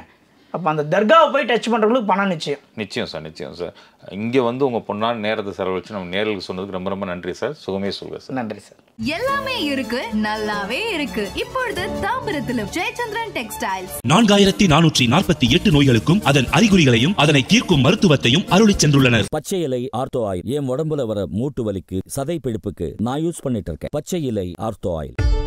அப்போ அந்த தர்காவை போய் டச் பண்ணுறவங்களுக்கு பணம் நிச்சயம் நிச்சயம் சார் நிச்சயம் சார் இங்கே வந்து உங்கள் பொண்ணால் நேரத்தை செலவழிச்சு நம்ம நேரில் சொன்னதுக்கு ரொம்ப ரொம்ப நன்றி சார் சுகமே சொல்லுங்க சார் நன்றி சார் எல்லாமே இருக்கு நல்லாவே இருக்கு இப்பொழுது தாம்பரத்தில் ஜெயச்சந்திரன் டெக்ஸ்டைல்ஸ் நான்காயிரத்தி நானூற்றி நாற்பத்தி எட்டு நோய்களுக்கும் அதன் அறிகுறிகளையும் அதனை தீர்க்கும் மருத்துவத்தையும் அருளி சென்றுள்ளனர் பச்சை இலை ஆர்த்தோ ஆயில் என் உடம்புல வர மூட்டு வலிக்கு சதை பிடிப்புக்கு நான் யூஸ் பண்ணிட்டு இருக்கேன் பச்சை இலை ஆர்த்தோ ஆயில்